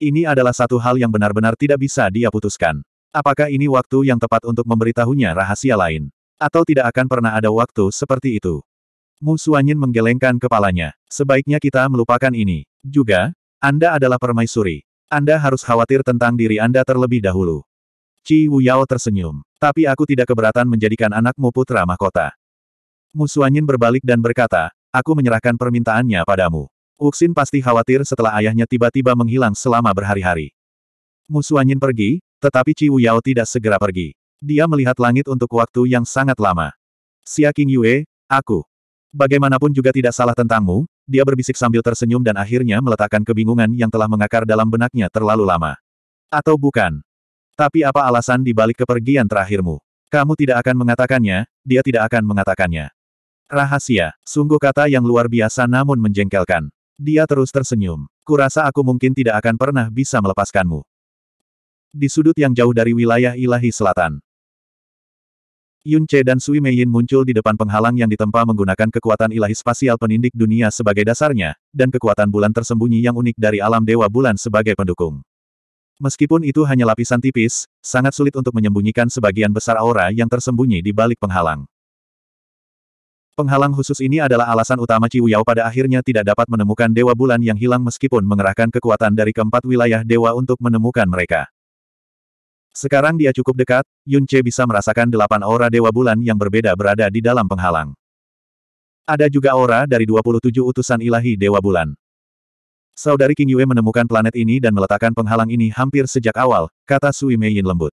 Ini adalah satu hal yang benar-benar tidak bisa dia putuskan. Apakah ini waktu yang tepat untuk memberitahunya rahasia lain? Atau tidak akan pernah ada waktu seperti itu? Mu Suanyin menggelengkan kepalanya. Sebaiknya kita melupakan ini. Juga, Anda adalah permaisuri. Anda harus khawatir tentang diri Anda terlebih dahulu. Ci Wuyao tersenyum. Tapi aku tidak keberatan menjadikan anakmu putra mahkota. Mu Suanyin berbalik dan berkata, aku menyerahkan permintaannya padamu. Uksin pasti khawatir setelah ayahnya tiba-tiba menghilang selama berhari-hari. Musuanyin pergi, tetapi Ci Wuyao tidak segera pergi. Dia melihat langit untuk waktu yang sangat lama. Xia King Yue, aku. Bagaimanapun juga tidak salah tentangmu, dia berbisik sambil tersenyum dan akhirnya meletakkan kebingungan yang telah mengakar dalam benaknya terlalu lama. Atau bukan? Tapi apa alasan di balik kepergian terakhirmu? Kamu tidak akan mengatakannya, dia tidak akan mengatakannya. Rahasia, sungguh kata yang luar biasa namun menjengkelkan. Dia terus tersenyum. Kurasa aku mungkin tidak akan pernah bisa melepaskanmu. Di sudut yang jauh dari wilayah ilahi selatan, Yun Che dan Sui Mei Yin muncul di depan penghalang yang ditempa menggunakan kekuatan ilahi spasial penindik dunia sebagai dasarnya, dan kekuatan bulan tersembunyi yang unik dari alam dewa bulan sebagai pendukung. Meskipun itu hanya lapisan tipis, sangat sulit untuk menyembunyikan sebagian besar aura yang tersembunyi di balik penghalang. Penghalang khusus ini adalah alasan utama Ciuyao Yao pada akhirnya tidak dapat menemukan Dewa Bulan yang hilang meskipun mengerahkan kekuatan dari keempat wilayah Dewa untuk menemukan mereka. Sekarang dia cukup dekat, Yun Che bisa merasakan delapan aura Dewa Bulan yang berbeda berada di dalam penghalang. Ada juga aura dari 27 utusan ilahi Dewa Bulan. Saudari King Yue menemukan planet ini dan meletakkan penghalang ini hampir sejak awal, kata Sui Mei Yin lembut.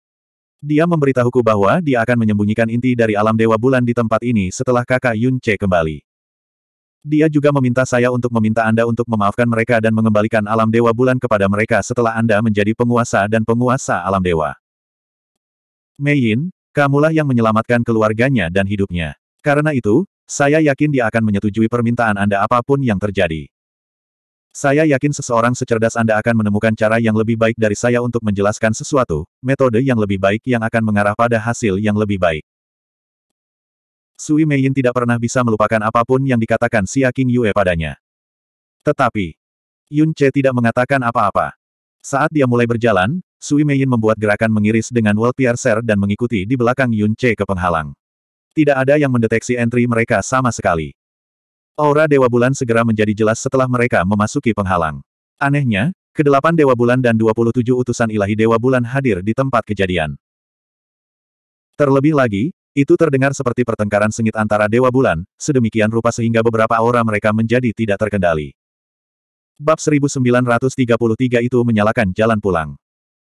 Dia memberitahuku bahwa dia akan menyembunyikan inti dari alam Dewa Bulan di tempat ini setelah kakak Yun Che kembali. Dia juga meminta saya untuk meminta Anda untuk memaafkan mereka dan mengembalikan alam Dewa Bulan kepada mereka setelah Anda menjadi penguasa dan penguasa alam Dewa. Mei Yin, kamulah yang menyelamatkan keluarganya dan hidupnya. Karena itu, saya yakin dia akan menyetujui permintaan Anda apapun yang terjadi. Saya yakin seseorang secerdas Anda akan menemukan cara yang lebih baik dari saya untuk menjelaskan sesuatu, metode yang lebih baik yang akan mengarah pada hasil yang lebih baik. Sui Mei Yin tidak pernah bisa melupakan apapun yang dikatakan Si King Yue padanya. Tetapi, Yun Che tidak mengatakan apa-apa. Saat dia mulai berjalan, Sui Meiyin membuat gerakan mengiris dengan World Piercer dan mengikuti di belakang Yun Che ke penghalang. Tidak ada yang mendeteksi entry mereka sama sekali. Aura Dewa Bulan segera menjadi jelas setelah mereka memasuki penghalang. Anehnya, kedelapan Dewa Bulan dan 27 utusan ilahi Dewa Bulan hadir di tempat kejadian. Terlebih lagi, itu terdengar seperti pertengkaran sengit antara Dewa Bulan, sedemikian rupa sehingga beberapa aura mereka menjadi tidak terkendali. Bab 1933 itu menyalakan jalan pulang.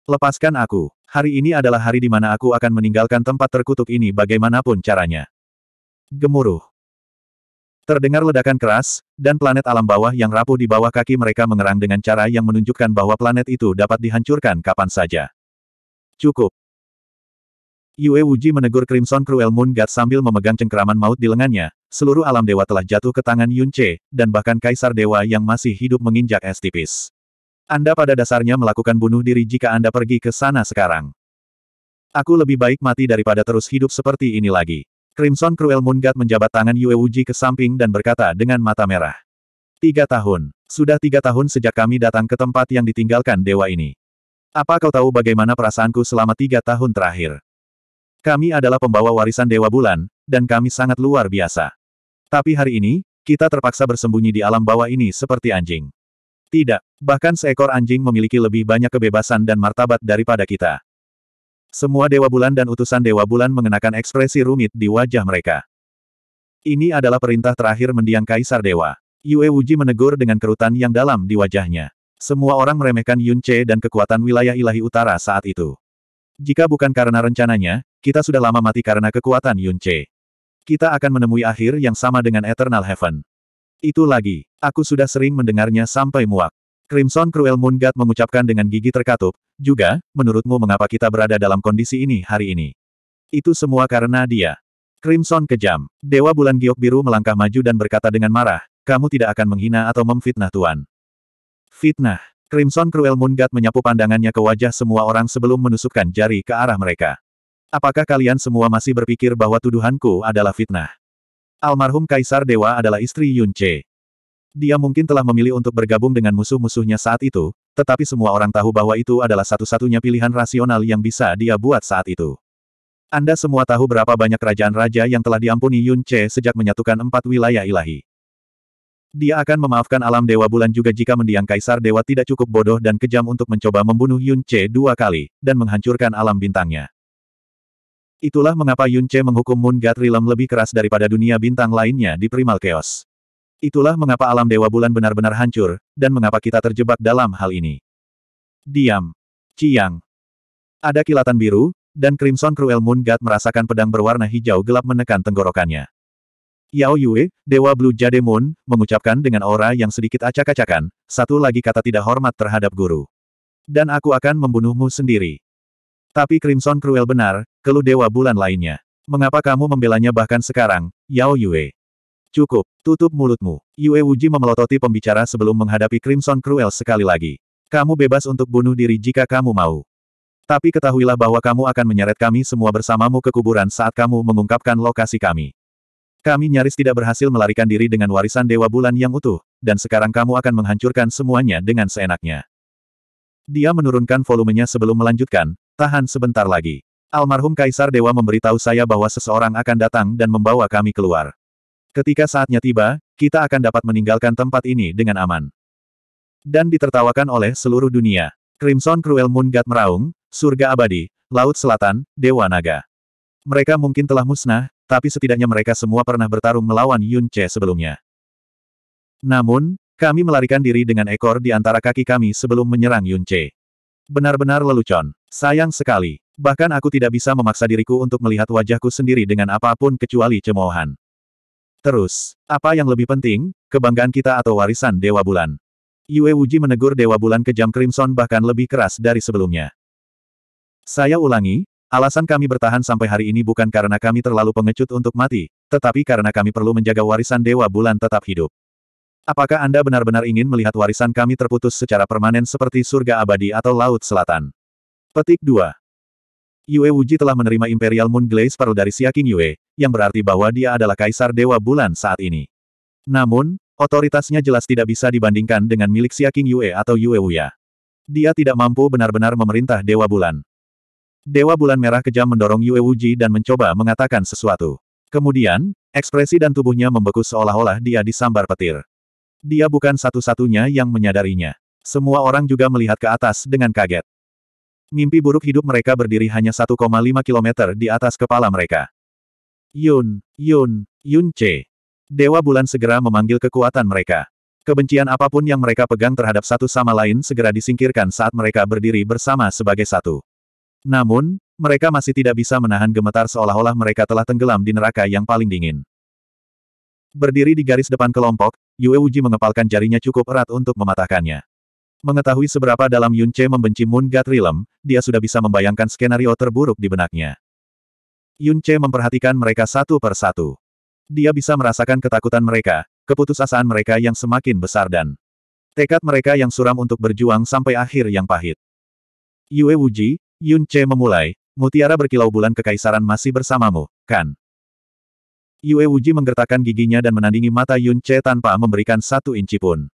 Lepaskan aku. Hari ini adalah hari di mana aku akan meninggalkan tempat terkutuk ini bagaimanapun caranya. Gemuruh. Terdengar ledakan keras, dan planet alam bawah yang rapuh di bawah kaki mereka mengerang dengan cara yang menunjukkan bahwa planet itu dapat dihancurkan kapan saja. Cukup. Yue Wuji menegur Crimson Cruel Moon God sambil memegang cengkeraman maut di lengannya, seluruh alam dewa telah jatuh ke tangan Yun Che, dan bahkan Kaisar Dewa yang masih hidup menginjak es tipis. Anda pada dasarnya melakukan bunuh diri jika Anda pergi ke sana sekarang. Aku lebih baik mati daripada terus hidup seperti ini lagi. Crimson Cruel Mungat menjabat tangan Yue Wuji ke samping dan berkata dengan mata merah. Tiga tahun. Sudah tiga tahun sejak kami datang ke tempat yang ditinggalkan dewa ini. Apa kau tahu bagaimana perasaanku selama tiga tahun terakhir? Kami adalah pembawa warisan Dewa Bulan, dan kami sangat luar biasa. Tapi hari ini, kita terpaksa bersembunyi di alam bawah ini seperti anjing. Tidak, Bahkan seekor anjing memiliki lebih banyak kebebasan dan martabat daripada kita. Semua Dewa Bulan dan utusan Dewa Bulan mengenakan ekspresi rumit di wajah mereka. Ini adalah perintah terakhir mendiang Kaisar Dewa. Yue Wuji menegur dengan kerutan yang dalam di wajahnya. Semua orang meremehkan Yun Che dan kekuatan wilayah ilahi utara saat itu. Jika bukan karena rencananya, kita sudah lama mati karena kekuatan Yun Che. Kita akan menemui akhir yang sama dengan Eternal Heaven. Itu lagi, aku sudah sering mendengarnya sampai muak. Crimson Cruel Moon God mengucapkan dengan gigi terkatup, juga, menurutmu mengapa kita berada dalam kondisi ini hari ini? Itu semua karena dia. Crimson kejam. Dewa Bulan Giok Biru melangkah maju dan berkata dengan marah, kamu tidak akan menghina atau memfitnah Tuan. Fitnah. Crimson Cruel Moon God menyapu pandangannya ke wajah semua orang sebelum menusukkan jari ke arah mereka. Apakah kalian semua masih berpikir bahwa tuduhanku adalah fitnah? Almarhum Kaisar Dewa adalah istri Yun dia mungkin telah memilih untuk bergabung dengan musuh-musuhnya saat itu, tetapi semua orang tahu bahwa itu adalah satu-satunya pilihan rasional yang bisa dia buat saat itu. Anda semua tahu berapa banyak kerajaan raja yang telah diampuni Yun Che sejak menyatukan empat wilayah ilahi. Dia akan memaafkan alam dewa bulan juga jika mendiang kaisar dewa tidak cukup bodoh dan kejam untuk mencoba membunuh Yun Che dua kali, dan menghancurkan alam bintangnya. Itulah mengapa Yun Che menghukum Moon God Realm lebih keras daripada dunia bintang lainnya di Primal Chaos. Itulah mengapa alam Dewa Bulan benar-benar hancur, dan mengapa kita terjebak dalam hal ini. Diam. Ciang. Ada kilatan biru, dan Crimson Cruel Moon God merasakan pedang berwarna hijau gelap menekan tenggorokannya. Yao Yue, Dewa Blue Jade Moon, mengucapkan dengan aura yang sedikit acak-acakan, satu lagi kata tidak hormat terhadap guru. Dan aku akan membunuhmu sendiri. Tapi Crimson Cruel benar, keluh Dewa Bulan lainnya. Mengapa kamu membelanya bahkan sekarang, Yao Yue? Cukup, tutup mulutmu. Yue Wuji memelototi pembicara sebelum menghadapi Crimson Cruel sekali lagi. Kamu bebas untuk bunuh diri jika kamu mau. Tapi ketahuilah bahwa kamu akan menyeret kami semua bersamamu ke kuburan saat kamu mengungkapkan lokasi kami. Kami nyaris tidak berhasil melarikan diri dengan warisan Dewa Bulan yang utuh, dan sekarang kamu akan menghancurkan semuanya dengan seenaknya. Dia menurunkan volumenya sebelum melanjutkan, tahan sebentar lagi. Almarhum Kaisar Dewa memberitahu saya bahwa seseorang akan datang dan membawa kami keluar. Ketika saatnya tiba, kita akan dapat meninggalkan tempat ini dengan aman. Dan ditertawakan oleh seluruh dunia. Crimson Cruel Moon God meraung, surga abadi, laut selatan, dewa naga. Mereka mungkin telah musnah, tapi setidaknya mereka semua pernah bertarung melawan Yun Che sebelumnya. Namun, kami melarikan diri dengan ekor di antara kaki kami sebelum menyerang Yun Che. Benar-benar lelucon. Sayang sekali. Bahkan aku tidak bisa memaksa diriku untuk melihat wajahku sendiri dengan apapun kecuali cemoohan. Terus, apa yang lebih penting, kebanggaan kita atau warisan Dewa Bulan? Yue Wuji menegur Dewa Bulan kejam Crimson bahkan lebih keras dari sebelumnya. Saya ulangi, alasan kami bertahan sampai hari ini bukan karena kami terlalu pengecut untuk mati, tetapi karena kami perlu menjaga warisan Dewa Bulan tetap hidup. Apakah Anda benar-benar ingin melihat warisan kami terputus secara permanen seperti surga abadi atau laut selatan? Petik 2. Yue Wuji telah menerima Imperial Moon Glaze Pearl dari Xia Yue, yang berarti bahwa dia adalah kaisar Dewa Bulan saat ini. Namun, otoritasnya jelas tidak bisa dibandingkan dengan milik siaking Yue atau Yue Wuya. Dia tidak mampu benar-benar memerintah Dewa Bulan. Dewa Bulan Merah kejam mendorong Yue Wuji dan mencoba mengatakan sesuatu. Kemudian, ekspresi dan tubuhnya membeku seolah-olah dia disambar petir. Dia bukan satu-satunya yang menyadarinya. Semua orang juga melihat ke atas dengan kaget. Mimpi buruk hidup mereka berdiri hanya 1,5 kilometer di atas kepala mereka. Yun, Yun, Yun C. Dewa Bulan segera memanggil kekuatan mereka. Kebencian apapun yang mereka pegang terhadap satu sama lain segera disingkirkan saat mereka berdiri bersama sebagai satu. Namun, mereka masih tidak bisa menahan gemetar seolah-olah mereka telah tenggelam di neraka yang paling dingin. Berdiri di garis depan kelompok, Yue Wuji mengepalkan jarinya cukup erat untuk mematahkannya. Mengetahui seberapa dalam Yun Che membenci Moon God Realm, dia sudah bisa membayangkan skenario terburuk di benaknya. Yun Che memperhatikan mereka satu per satu. Dia bisa merasakan ketakutan mereka, keputusasaan mereka yang semakin besar dan tekad mereka yang suram untuk berjuang sampai akhir yang pahit. Yue Wuji, Yun Che memulai, mutiara berkilau bulan kekaisaran masih bersamamu, kan? Yue Wuji menggertakkan giginya dan menandingi mata Yun Che tanpa memberikan satu inci pun.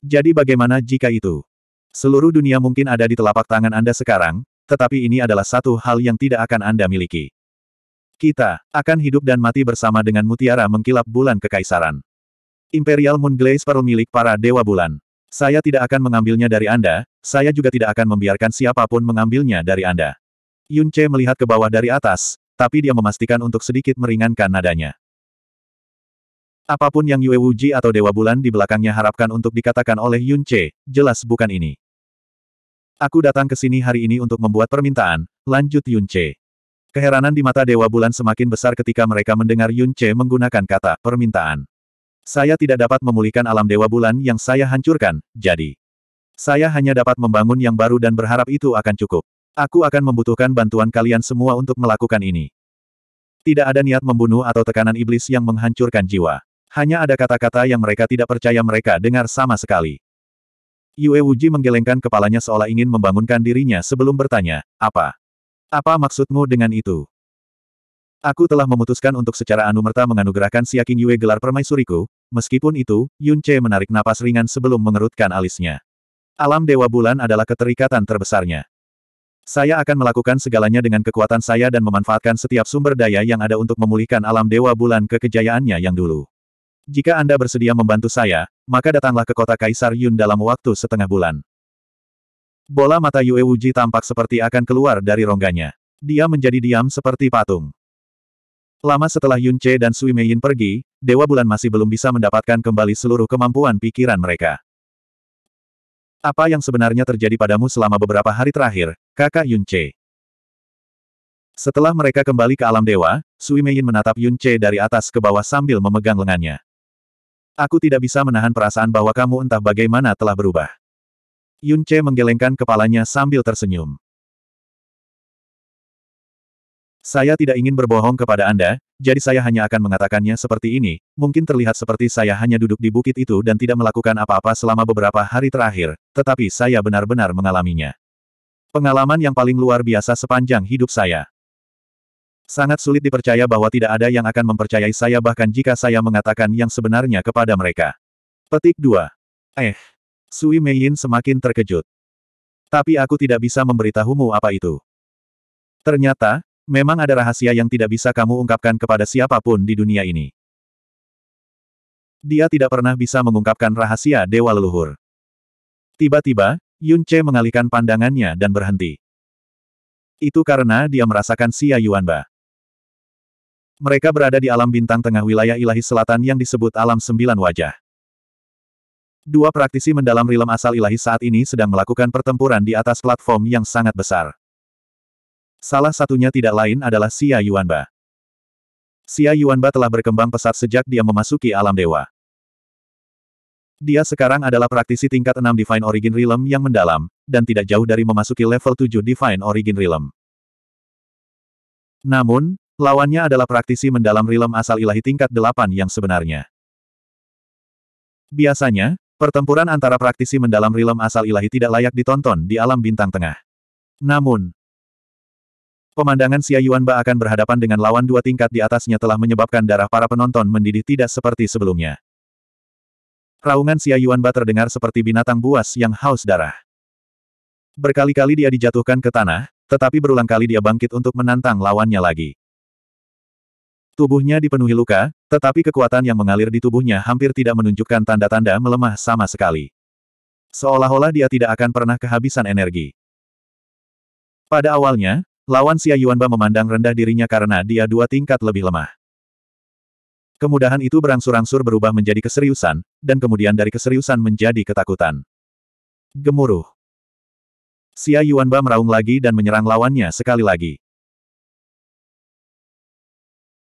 Jadi bagaimana jika itu? Seluruh dunia mungkin ada di telapak tangan Anda sekarang, tetapi ini adalah satu hal yang tidak akan Anda miliki. Kita, akan hidup dan mati bersama dengan mutiara mengkilap bulan kekaisaran. Imperial Moon Glaze Pearl milik para Dewa Bulan. Saya tidak akan mengambilnya dari Anda, saya juga tidak akan membiarkan siapapun mengambilnya dari Anda. Yun Che melihat ke bawah dari atas, tapi dia memastikan untuk sedikit meringankan nadanya. Apapun yang Yue Wuji atau Dewa Bulan di belakangnya harapkan untuk dikatakan oleh Yun Che, jelas bukan ini. Aku datang ke sini hari ini untuk membuat permintaan, lanjut Yun Che. Keheranan di mata Dewa Bulan semakin besar ketika mereka mendengar Yun Che menggunakan kata permintaan. Saya tidak dapat memulihkan alam Dewa Bulan yang saya hancurkan, jadi. Saya hanya dapat membangun yang baru dan berharap itu akan cukup. Aku akan membutuhkan bantuan kalian semua untuk melakukan ini. Tidak ada niat membunuh atau tekanan iblis yang menghancurkan jiwa. Hanya ada kata-kata yang mereka tidak percaya mereka dengar sama sekali. Yue Wuji menggelengkan kepalanya seolah ingin membangunkan dirinya sebelum bertanya, apa? Apa maksudmu dengan itu? Aku telah memutuskan untuk secara anumerta menganugerahkan Siaking Yue gelar permaisuriku, meskipun itu, Yun Che menarik napas ringan sebelum mengerutkan alisnya. Alam Dewa Bulan adalah keterikatan terbesarnya. Saya akan melakukan segalanya dengan kekuatan saya dan memanfaatkan setiap sumber daya yang ada untuk memulihkan alam Dewa Bulan ke kejayaannya yang dulu. Jika Anda bersedia membantu saya, maka datanglah ke kota Kaisar Yun dalam waktu setengah bulan. Bola mata Yue Wuji tampak seperti akan keluar dari rongganya. Dia menjadi diam seperti patung. Lama setelah Yun Che dan Sui Mei Yin pergi, Dewa Bulan masih belum bisa mendapatkan kembali seluruh kemampuan pikiran mereka. Apa yang sebenarnya terjadi padamu selama beberapa hari terakhir, kakak Yun Che? Setelah mereka kembali ke alam dewa, Sui Mei Yin menatap Yun Che dari atas ke bawah sambil memegang lengannya. Aku tidak bisa menahan perasaan bahwa kamu entah bagaimana telah berubah. Yun Che menggelengkan kepalanya sambil tersenyum. Saya tidak ingin berbohong kepada Anda, jadi saya hanya akan mengatakannya seperti ini, mungkin terlihat seperti saya hanya duduk di bukit itu dan tidak melakukan apa-apa selama beberapa hari terakhir, tetapi saya benar-benar mengalaminya. Pengalaman yang paling luar biasa sepanjang hidup saya. Sangat sulit dipercaya bahwa tidak ada yang akan mempercayai saya bahkan jika saya mengatakan yang sebenarnya kepada mereka. Petik 2. Eh, Sui Meiyin semakin terkejut. Tapi aku tidak bisa memberitahumu apa itu. Ternyata, memang ada rahasia yang tidak bisa kamu ungkapkan kepada siapapun di dunia ini. Dia tidak pernah bisa mengungkapkan rahasia Dewa Leluhur. Tiba-tiba, Yun Che mengalihkan pandangannya dan berhenti. Itu karena dia merasakan Xia Yuanba. Mereka berada di alam bintang tengah wilayah ilahi selatan yang disebut alam sembilan wajah. Dua praktisi mendalam rilem asal ilahi saat ini sedang melakukan pertempuran di atas platform yang sangat besar. Salah satunya tidak lain adalah Xia Yuanba. Xia Yuanba telah berkembang pesat sejak dia memasuki alam dewa. Dia sekarang adalah praktisi tingkat 6 Divine Origin Realm yang mendalam, dan tidak jauh dari memasuki level 7 Divine Origin Realm. Namun, lawannya adalah praktisi mendalam Realm asal ilahi tingkat 8 yang sebenarnya. Biasanya, Pertempuran antara praktisi mendalam rilem asal ilahi tidak layak ditonton di alam bintang tengah. Namun, pemandangan Xia Yuan Ba akan berhadapan dengan lawan dua tingkat di atasnya telah menyebabkan darah para penonton mendidih tidak seperti sebelumnya. Raungan Xia Yuan Ba terdengar seperti binatang buas yang haus darah. Berkali-kali dia dijatuhkan ke tanah, tetapi berulang kali dia bangkit untuk menantang lawannya lagi. Tubuhnya dipenuhi luka, tetapi kekuatan yang mengalir di tubuhnya hampir tidak menunjukkan tanda-tanda melemah sama sekali. Seolah-olah dia tidak akan pernah kehabisan energi. Pada awalnya, lawan Xia Yuanba memandang rendah dirinya karena dia dua tingkat lebih lemah. Kemudahan itu berangsur-angsur berubah menjadi keseriusan, dan kemudian dari keseriusan menjadi ketakutan. Gemuruh. Xia Yuanba meraung lagi dan menyerang lawannya sekali lagi.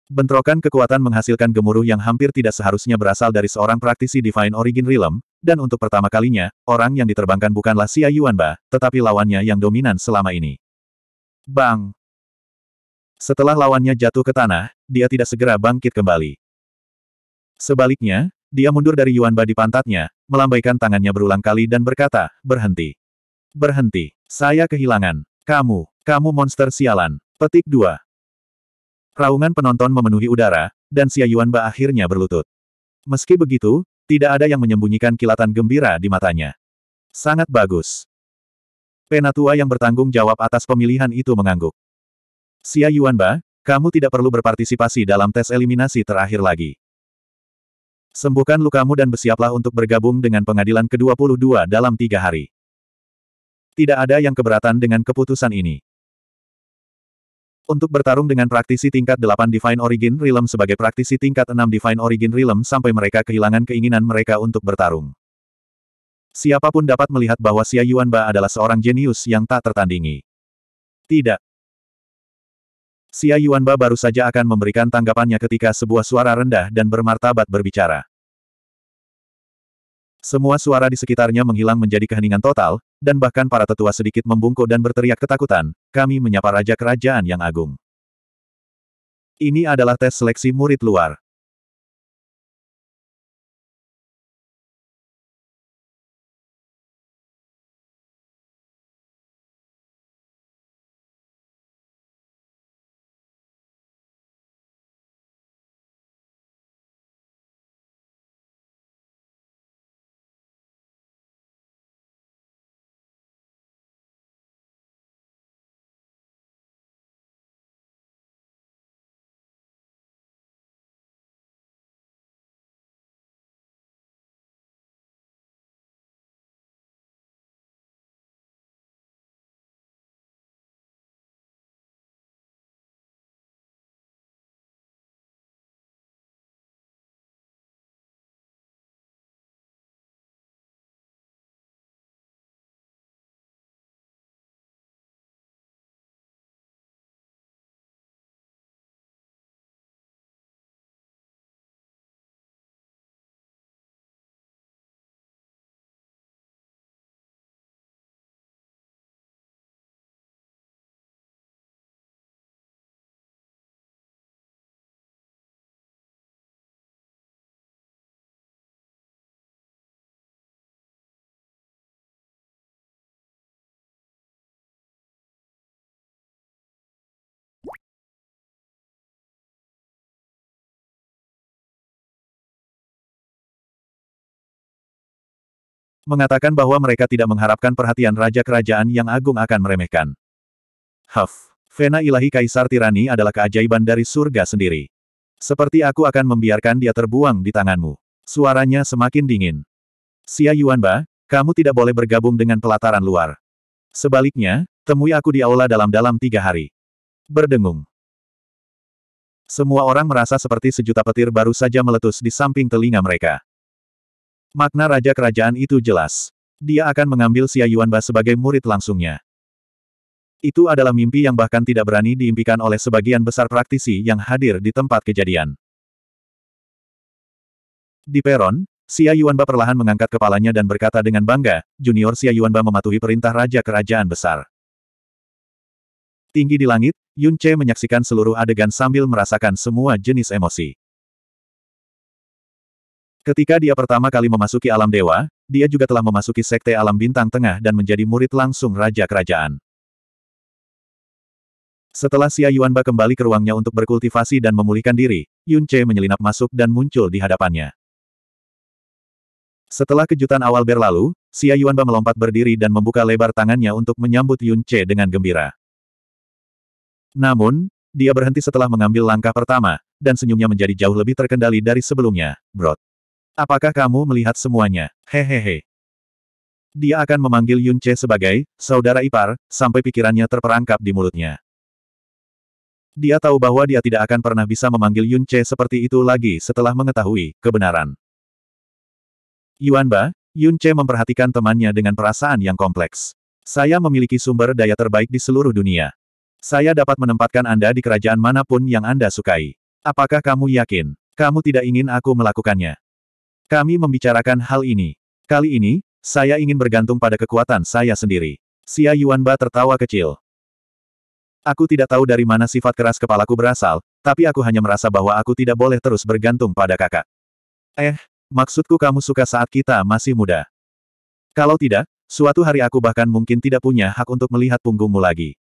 Bentrokan kekuatan menghasilkan gemuruh yang hampir tidak seharusnya berasal dari seorang praktisi Divine Origin Realm, dan untuk pertama kalinya, orang yang diterbangkan bukanlah Xia Yuanba, tetapi lawannya yang dominan selama ini. Bang! Setelah lawannya jatuh ke tanah, dia tidak segera bangkit kembali. Sebaliknya, dia mundur dari Yuanba di pantatnya, melambaikan tangannya berulang kali dan berkata, berhenti. Berhenti, saya kehilangan. Kamu, kamu monster sialan. Petik 2. Raungan penonton memenuhi udara, dan Xia Yuanba akhirnya berlutut. Meski begitu, tidak ada yang menyembunyikan kilatan gembira di matanya. Sangat bagus. Penatua yang bertanggung jawab atas pemilihan itu mengangguk. Xia Yuanba, kamu tidak perlu berpartisipasi dalam tes eliminasi terakhir lagi. Sembuhkan lukamu dan bersiaplah untuk bergabung dengan pengadilan ke-22 dalam tiga hari. Tidak ada yang keberatan dengan keputusan ini. Untuk bertarung dengan praktisi tingkat 8 Divine Origin Realm sebagai praktisi tingkat 6 Divine Origin Realm sampai mereka kehilangan keinginan mereka untuk bertarung. Siapapun dapat melihat bahwa Xia Yuanba adalah seorang jenius yang tak tertandingi. Tidak. Xia Yuanba baru saja akan memberikan tanggapannya ketika sebuah suara rendah dan bermartabat berbicara. Semua suara di sekitarnya menghilang menjadi keheningan total, dan bahkan para tetua sedikit membungkuk dan berteriak ketakutan, kami menyapa Raja Kerajaan yang Agung. Ini adalah tes seleksi murid luar. mengatakan bahwa mereka tidak mengharapkan perhatian Raja Kerajaan yang agung akan meremehkan. Huff, Vena ilahi Kaisar Tirani adalah keajaiban dari surga sendiri. Seperti aku akan membiarkan dia terbuang di tanganmu. Suaranya semakin dingin. Xia Yuanba, kamu tidak boleh bergabung dengan pelataran luar. Sebaliknya, temui aku di aula dalam-dalam tiga hari. Berdengung. Semua orang merasa seperti sejuta petir baru saja meletus di samping telinga mereka. Makna Raja Kerajaan itu jelas. Dia akan mengambil Xia Yuanba sebagai murid langsungnya. Itu adalah mimpi yang bahkan tidak berani diimpikan oleh sebagian besar praktisi yang hadir di tempat kejadian. Di peron, Xia Yuanba perlahan mengangkat kepalanya dan berkata dengan bangga, Junior Xia Yuanba mematuhi perintah Raja Kerajaan Besar. Tinggi di langit, Yun Che menyaksikan seluruh adegan sambil merasakan semua jenis emosi. Ketika dia pertama kali memasuki alam dewa, dia juga telah memasuki sekte alam bintang tengah dan menjadi murid langsung Raja Kerajaan. Setelah Xia Yuanba kembali ke ruangnya untuk berkultivasi dan memulihkan diri, Yun Che menyelinap masuk dan muncul di hadapannya. Setelah kejutan awal berlalu, Xia Yuanba melompat berdiri dan membuka lebar tangannya untuk menyambut Yun Che dengan gembira. Namun, dia berhenti setelah mengambil langkah pertama, dan senyumnya menjadi jauh lebih terkendali dari sebelumnya, Brot. Apakah kamu melihat semuanya? Hehehe. Dia akan memanggil Yun Che sebagai saudara ipar, sampai pikirannya terperangkap di mulutnya. Dia tahu bahwa dia tidak akan pernah bisa memanggil Yun Che seperti itu lagi setelah mengetahui kebenaran. Yuan Ba, Yun Che memperhatikan temannya dengan perasaan yang kompleks. Saya memiliki sumber daya terbaik di seluruh dunia. Saya dapat menempatkan Anda di kerajaan manapun yang Anda sukai. Apakah kamu yakin? Kamu tidak ingin aku melakukannya? Kami membicarakan hal ini. Kali ini, saya ingin bergantung pada kekuatan saya sendiri. Xia Yuanba tertawa kecil. Aku tidak tahu dari mana sifat keras kepalaku berasal, tapi aku hanya merasa bahwa aku tidak boleh terus bergantung pada kakak. Eh, maksudku kamu suka saat kita masih muda. Kalau tidak, suatu hari aku bahkan mungkin tidak punya hak untuk melihat punggungmu lagi.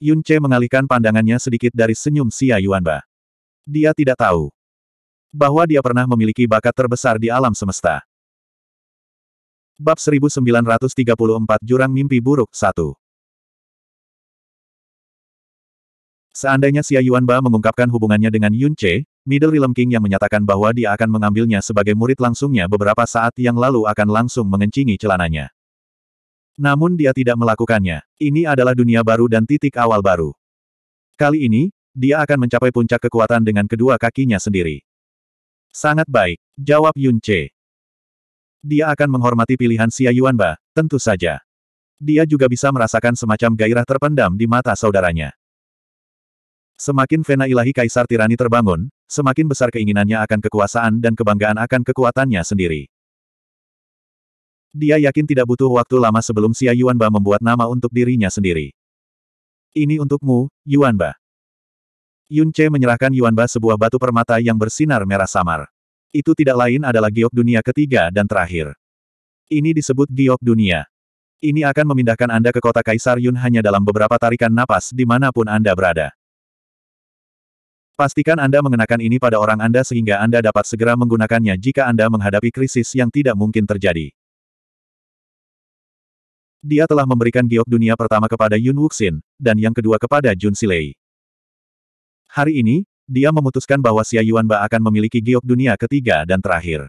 Yun Che mengalihkan pandangannya sedikit dari senyum Xia Yuanba. Dia tidak tahu bahwa dia pernah memiliki bakat terbesar di alam semesta. Bab 1934 Jurang Mimpi Buruk 1 Seandainya Xia Yuanba mengungkapkan hubungannya dengan Yun Che, Middle Realm King yang menyatakan bahwa dia akan mengambilnya sebagai murid langsungnya beberapa saat yang lalu akan langsung mengencingi celananya. Namun dia tidak melakukannya. Ini adalah dunia baru dan titik awal baru. Kali ini, dia akan mencapai puncak kekuatan dengan kedua kakinya sendiri. Sangat baik, jawab Yun Che. Dia akan menghormati pilihan Xia Yuanba, tentu saja. Dia juga bisa merasakan semacam gairah terpendam di mata saudaranya. Semakin vena ilahi kaisar tirani terbangun, semakin besar keinginannya akan kekuasaan dan kebanggaan akan kekuatannya sendiri. Dia yakin tidak butuh waktu lama sebelum Xia Yuanba membuat nama untuk dirinya sendiri. Ini untukmu, Yuanba. Yun Che menyerahkan Yuan Ba sebuah batu permata yang bersinar merah samar. Itu tidak lain adalah giok dunia ketiga dan terakhir. Ini disebut giok dunia. Ini akan memindahkan Anda ke kota Kaisar Yun hanya dalam beberapa tarikan napas dimanapun Anda berada. Pastikan Anda mengenakan ini pada orang Anda sehingga Anda dapat segera menggunakannya jika Anda menghadapi krisis yang tidak mungkin terjadi. Dia telah memberikan giok dunia pertama kepada Yun Wuxin, dan yang kedua kepada Jun Silei. Hari ini, dia memutuskan bahwa Xia Yuanba akan memiliki giok dunia ketiga dan terakhir.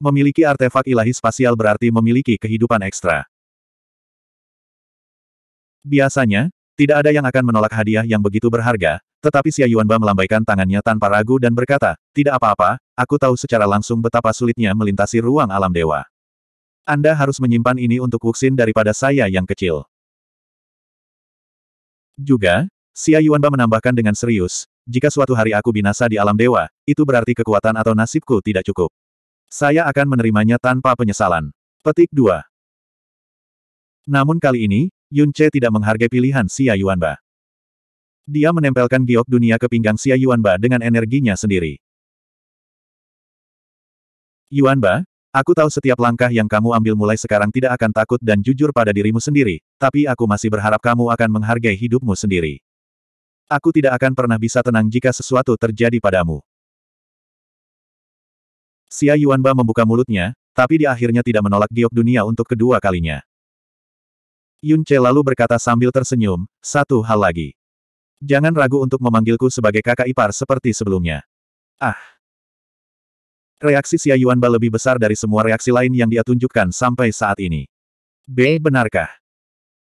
Memiliki artefak ilahi spasial berarti memiliki kehidupan ekstra. Biasanya, tidak ada yang akan menolak hadiah yang begitu berharga, tetapi Xia Yuanba melambaikan tangannya tanpa ragu dan berkata, Tidak apa-apa, aku tahu secara langsung betapa sulitnya melintasi ruang alam dewa. Anda harus menyimpan ini untuk Wuxin daripada saya yang kecil. Juga, Xia Yuanba menambahkan dengan serius, jika suatu hari aku binasa di alam dewa, itu berarti kekuatan atau nasibku tidak cukup. Saya akan menerimanya tanpa penyesalan. Petik 2. Namun kali ini, Yun Che tidak menghargai pilihan Xia Yuanba. Dia menempelkan giok dunia ke pinggang Xia Yuanba dengan energinya sendiri. Yuanba, aku tahu setiap langkah yang kamu ambil mulai sekarang tidak akan takut dan jujur pada dirimu sendiri, tapi aku masih berharap kamu akan menghargai hidupmu sendiri. Aku tidak akan pernah bisa tenang jika sesuatu terjadi padamu. Xia Yuanba membuka mulutnya, tapi di akhirnya tidak menolak giok dunia untuk kedua kalinya. Yun Che lalu berkata sambil tersenyum, satu hal lagi. Jangan ragu untuk memanggilku sebagai kakak ipar seperti sebelumnya. Ah. Reaksi Xia Yuanba lebih besar dari semua reaksi lain yang dia tunjukkan sampai saat ini. B. Benarkah?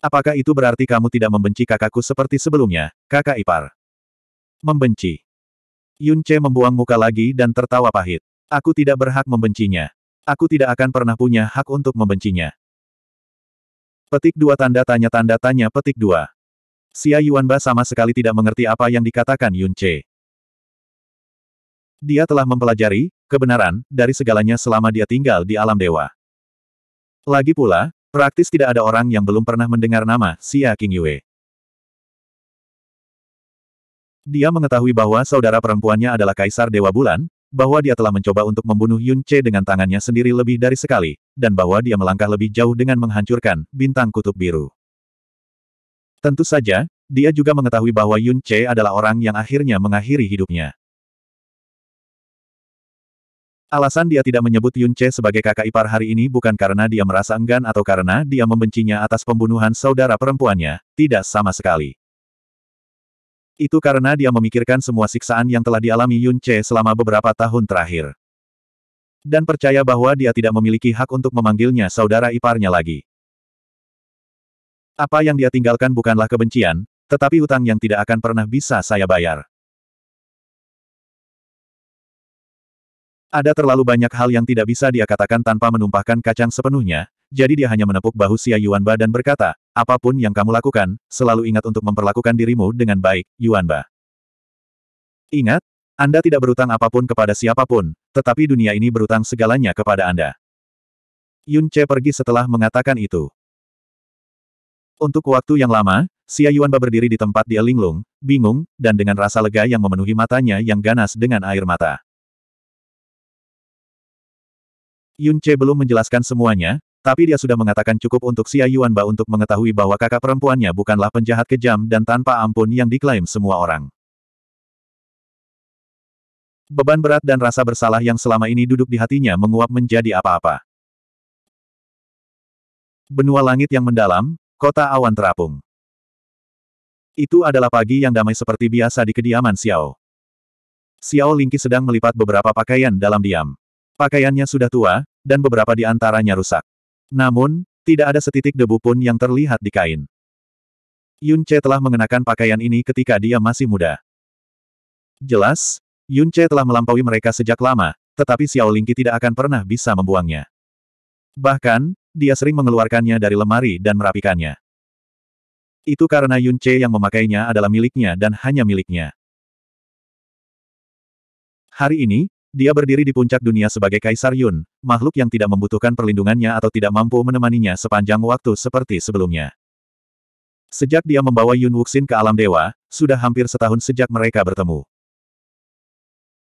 Apakah itu berarti kamu tidak membenci kakakku seperti sebelumnya, kakak ipar? Membenci. Yunce membuang muka lagi dan tertawa pahit. Aku tidak berhak membencinya. Aku tidak akan pernah punya hak untuk membencinya. Petik dua tanda tanya tanda tanya petik dua. Xia Yuanba sama sekali tidak mengerti apa yang dikatakan Yunce. Dia telah mempelajari kebenaran dari segalanya selama dia tinggal di alam dewa. Lagi pula, Praktis tidak ada orang yang belum pernah mendengar nama Xia Qingyue. Dia mengetahui bahwa saudara perempuannya adalah Kaisar Dewa Bulan, bahwa dia telah mencoba untuk membunuh Yun Che dengan tangannya sendiri lebih dari sekali, dan bahwa dia melangkah lebih jauh dengan menghancurkan bintang kutub biru. Tentu saja, dia juga mengetahui bahwa Yun Che adalah orang yang akhirnya mengakhiri hidupnya. Alasan dia tidak menyebut Yun Che sebagai kakak ipar hari ini bukan karena dia merasa enggan atau karena dia membencinya atas pembunuhan saudara perempuannya, tidak sama sekali. Itu karena dia memikirkan semua siksaan yang telah dialami Yun Che selama beberapa tahun terakhir. Dan percaya bahwa dia tidak memiliki hak untuk memanggilnya saudara iparnya lagi. Apa yang dia tinggalkan bukanlah kebencian, tetapi utang yang tidak akan pernah bisa saya bayar. Ada terlalu banyak hal yang tidak bisa dia katakan tanpa menumpahkan kacang sepenuhnya, jadi dia hanya menepuk bahu Xia Yuanba dan berkata, apapun yang kamu lakukan, selalu ingat untuk memperlakukan dirimu dengan baik, Yuanba. Ingat, Anda tidak berutang apapun kepada siapapun, tetapi dunia ini berutang segalanya kepada Anda. Yun Che pergi setelah mengatakan itu. Untuk waktu yang lama, Xia Yuanba berdiri di tempat dia linglung, bingung, dan dengan rasa lega yang memenuhi matanya yang ganas dengan air mata. Yun Che belum menjelaskan semuanya, tapi dia sudah mengatakan cukup untuk Xia Ba untuk mengetahui bahwa kakak perempuannya bukanlah penjahat kejam dan tanpa ampun yang diklaim semua orang. Beban berat dan rasa bersalah yang selama ini duduk di hatinya menguap menjadi apa-apa. Benua langit yang mendalam, kota awan terapung. Itu adalah pagi yang damai seperti biasa di kediaman Xiao. Xiao Lingqi sedang melipat beberapa pakaian dalam diam. Pakaiannya sudah tua, dan beberapa di antaranya rusak. Namun, tidak ada setitik debu pun yang terlihat di kain. Yun Che telah mengenakan pakaian ini ketika dia masih muda. Jelas, Yun Che telah melampaui mereka sejak lama, tetapi Xiao Lingqi tidak akan pernah bisa membuangnya. Bahkan, dia sering mengeluarkannya dari lemari dan merapikannya. Itu karena Yun Che yang memakainya adalah miliknya dan hanya miliknya. Hari ini, dia berdiri di puncak dunia sebagai Kaisar Yun, makhluk yang tidak membutuhkan perlindungannya atau tidak mampu menemaninya sepanjang waktu seperti sebelumnya. Sejak dia membawa Yun Wuxin ke alam dewa, sudah hampir setahun sejak mereka bertemu.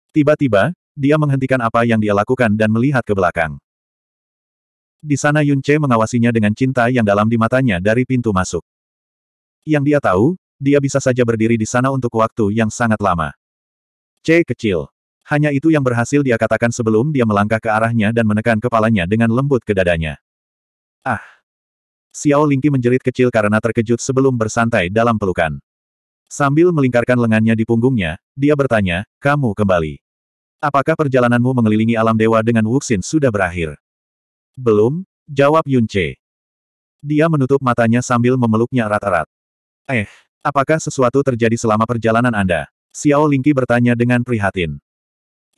Tiba-tiba, dia menghentikan apa yang dia lakukan dan melihat ke belakang. Di sana Yun Che mengawasinya dengan cinta yang dalam di matanya dari pintu masuk. Yang dia tahu, dia bisa saja berdiri di sana untuk waktu yang sangat lama. C kecil. Hanya itu yang berhasil dia katakan sebelum dia melangkah ke arahnya dan menekan kepalanya dengan lembut ke dadanya. Ah! Xiao Lingqi menjerit kecil karena terkejut sebelum bersantai dalam pelukan. Sambil melingkarkan lengannya di punggungnya, dia bertanya, kamu kembali. Apakah perjalananmu mengelilingi alam dewa dengan Wuxin sudah berakhir? Belum, jawab Yun Che. Dia menutup matanya sambil memeluknya erat-erat. Eh, apakah sesuatu terjadi selama perjalanan Anda? Xiao Lingqi bertanya dengan prihatin.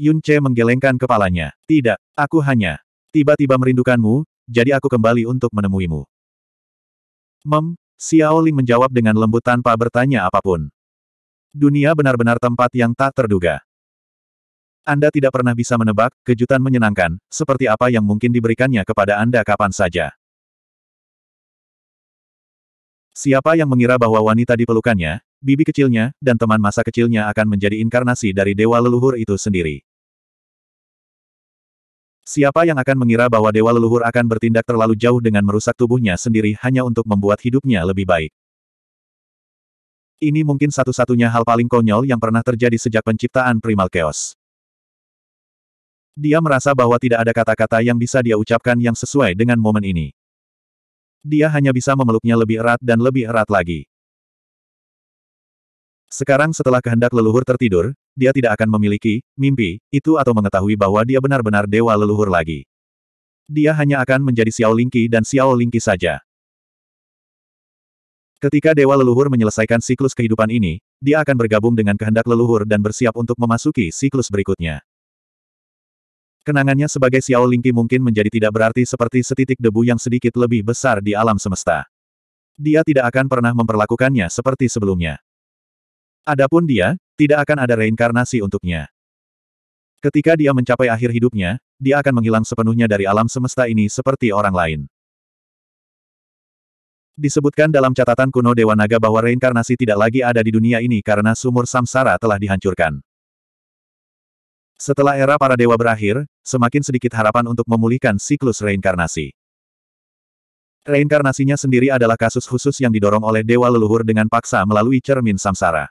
Yun Che menggelengkan kepalanya. Tidak, aku hanya tiba-tiba merindukanmu, jadi aku kembali untuk menemuimu. Mem, Xiao Ling menjawab dengan lembut tanpa bertanya apapun. Dunia benar-benar tempat yang tak terduga. Anda tidak pernah bisa menebak kejutan menyenangkan, seperti apa yang mungkin diberikannya kepada Anda kapan saja. Siapa yang mengira bahwa wanita di pelukannya, bibi kecilnya, dan teman masa kecilnya akan menjadi inkarnasi dari dewa leluhur itu sendiri? Siapa yang akan mengira bahwa dewa leluhur akan bertindak terlalu jauh dengan merusak tubuhnya sendiri hanya untuk membuat hidupnya lebih baik? Ini mungkin satu-satunya hal paling konyol yang pernah terjadi sejak penciptaan Primal Chaos. Dia merasa bahwa tidak ada kata-kata yang bisa dia ucapkan yang sesuai dengan momen ini. Dia hanya bisa memeluknya lebih erat dan lebih erat lagi. Sekarang setelah kehendak leluhur tertidur, dia tidak akan memiliki mimpi itu atau mengetahui bahwa dia benar-benar dewa leluhur lagi. Dia hanya akan menjadi Xiao Lingqi dan Xiao Lingqi saja. Ketika dewa leluhur menyelesaikan siklus kehidupan ini, dia akan bergabung dengan kehendak leluhur dan bersiap untuk memasuki siklus berikutnya. Kenangannya sebagai Xiao Lingqi mungkin menjadi tidak berarti seperti setitik debu yang sedikit lebih besar di alam semesta. Dia tidak akan pernah memperlakukannya seperti sebelumnya. Adapun dia, tidak akan ada reinkarnasi untuknya. Ketika dia mencapai akhir hidupnya, dia akan menghilang sepenuhnya dari alam semesta ini seperti orang lain. Disebutkan dalam catatan kuno Dewa Naga bahwa reinkarnasi tidak lagi ada di dunia ini karena sumur samsara telah dihancurkan. Setelah era para dewa berakhir, semakin sedikit harapan untuk memulihkan siklus reinkarnasi. Reinkarnasinya sendiri adalah kasus khusus yang didorong oleh dewa leluhur dengan paksa melalui cermin samsara.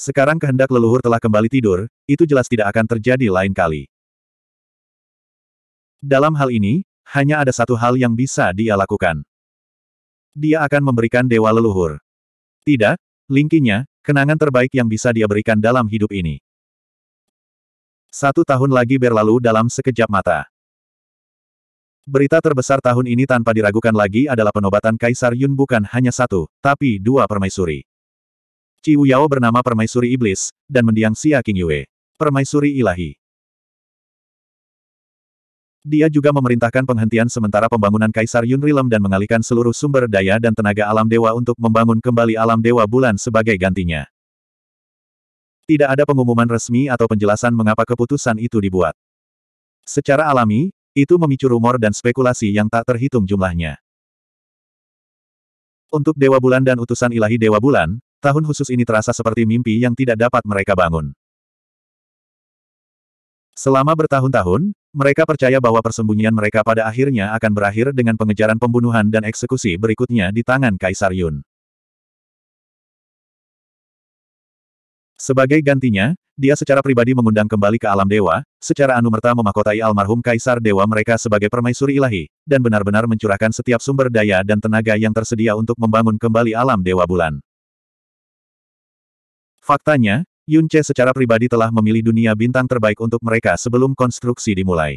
Sekarang kehendak leluhur telah kembali tidur, itu jelas tidak akan terjadi lain kali. Dalam hal ini, hanya ada satu hal yang bisa dia lakukan. Dia akan memberikan dewa leluhur. Tidak, Lingkinya, kenangan terbaik yang bisa dia berikan dalam hidup ini. Satu tahun lagi berlalu dalam sekejap mata. Berita terbesar tahun ini tanpa diragukan lagi adalah penobatan Kaisar Yun bukan hanya satu, tapi dua permaisuri. Ci Yao bernama Permaisuri Iblis, dan mendiang Xia King Yue. Permaisuri Ilahi. Dia juga memerintahkan penghentian sementara pembangunan Kaisar Yunrilem dan mengalihkan seluruh sumber daya dan tenaga alam dewa untuk membangun kembali alam dewa bulan sebagai gantinya. Tidak ada pengumuman resmi atau penjelasan mengapa keputusan itu dibuat. Secara alami, itu memicu rumor dan spekulasi yang tak terhitung jumlahnya. Untuk Dewa Bulan dan utusan ilahi Dewa Bulan, Tahun khusus ini terasa seperti mimpi yang tidak dapat mereka bangun. Selama bertahun-tahun, mereka percaya bahwa persembunyian mereka pada akhirnya akan berakhir dengan pengejaran pembunuhan dan eksekusi berikutnya di tangan Kaisar Yun. Sebagai gantinya, dia secara pribadi mengundang kembali ke alam dewa, secara anumerta memakutai almarhum Kaisar Dewa mereka sebagai permaisuri ilahi, dan benar-benar mencurahkan setiap sumber daya dan tenaga yang tersedia untuk membangun kembali alam dewa bulan. Faktanya, Yunche secara pribadi telah memilih dunia bintang terbaik untuk mereka sebelum konstruksi dimulai.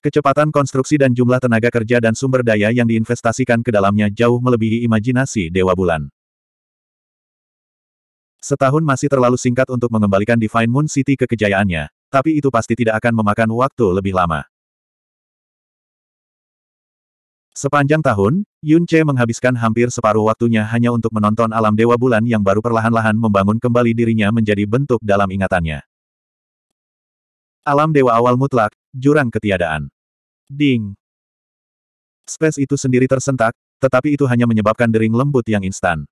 Kecepatan konstruksi dan jumlah tenaga kerja dan sumber daya yang diinvestasikan ke dalamnya jauh melebihi imajinasi Dewa Bulan. Setahun masih terlalu singkat untuk mengembalikan Divine Moon City ke kejayaannya, tapi itu pasti tidak akan memakan waktu lebih lama. Sepanjang tahun, Yun Che menghabiskan hampir separuh waktunya hanya untuk menonton alam dewa bulan yang baru perlahan-lahan membangun kembali dirinya menjadi bentuk dalam ingatannya. Alam dewa awal mutlak, jurang ketiadaan. Ding. Space itu sendiri tersentak, tetapi itu hanya menyebabkan dering lembut yang instan.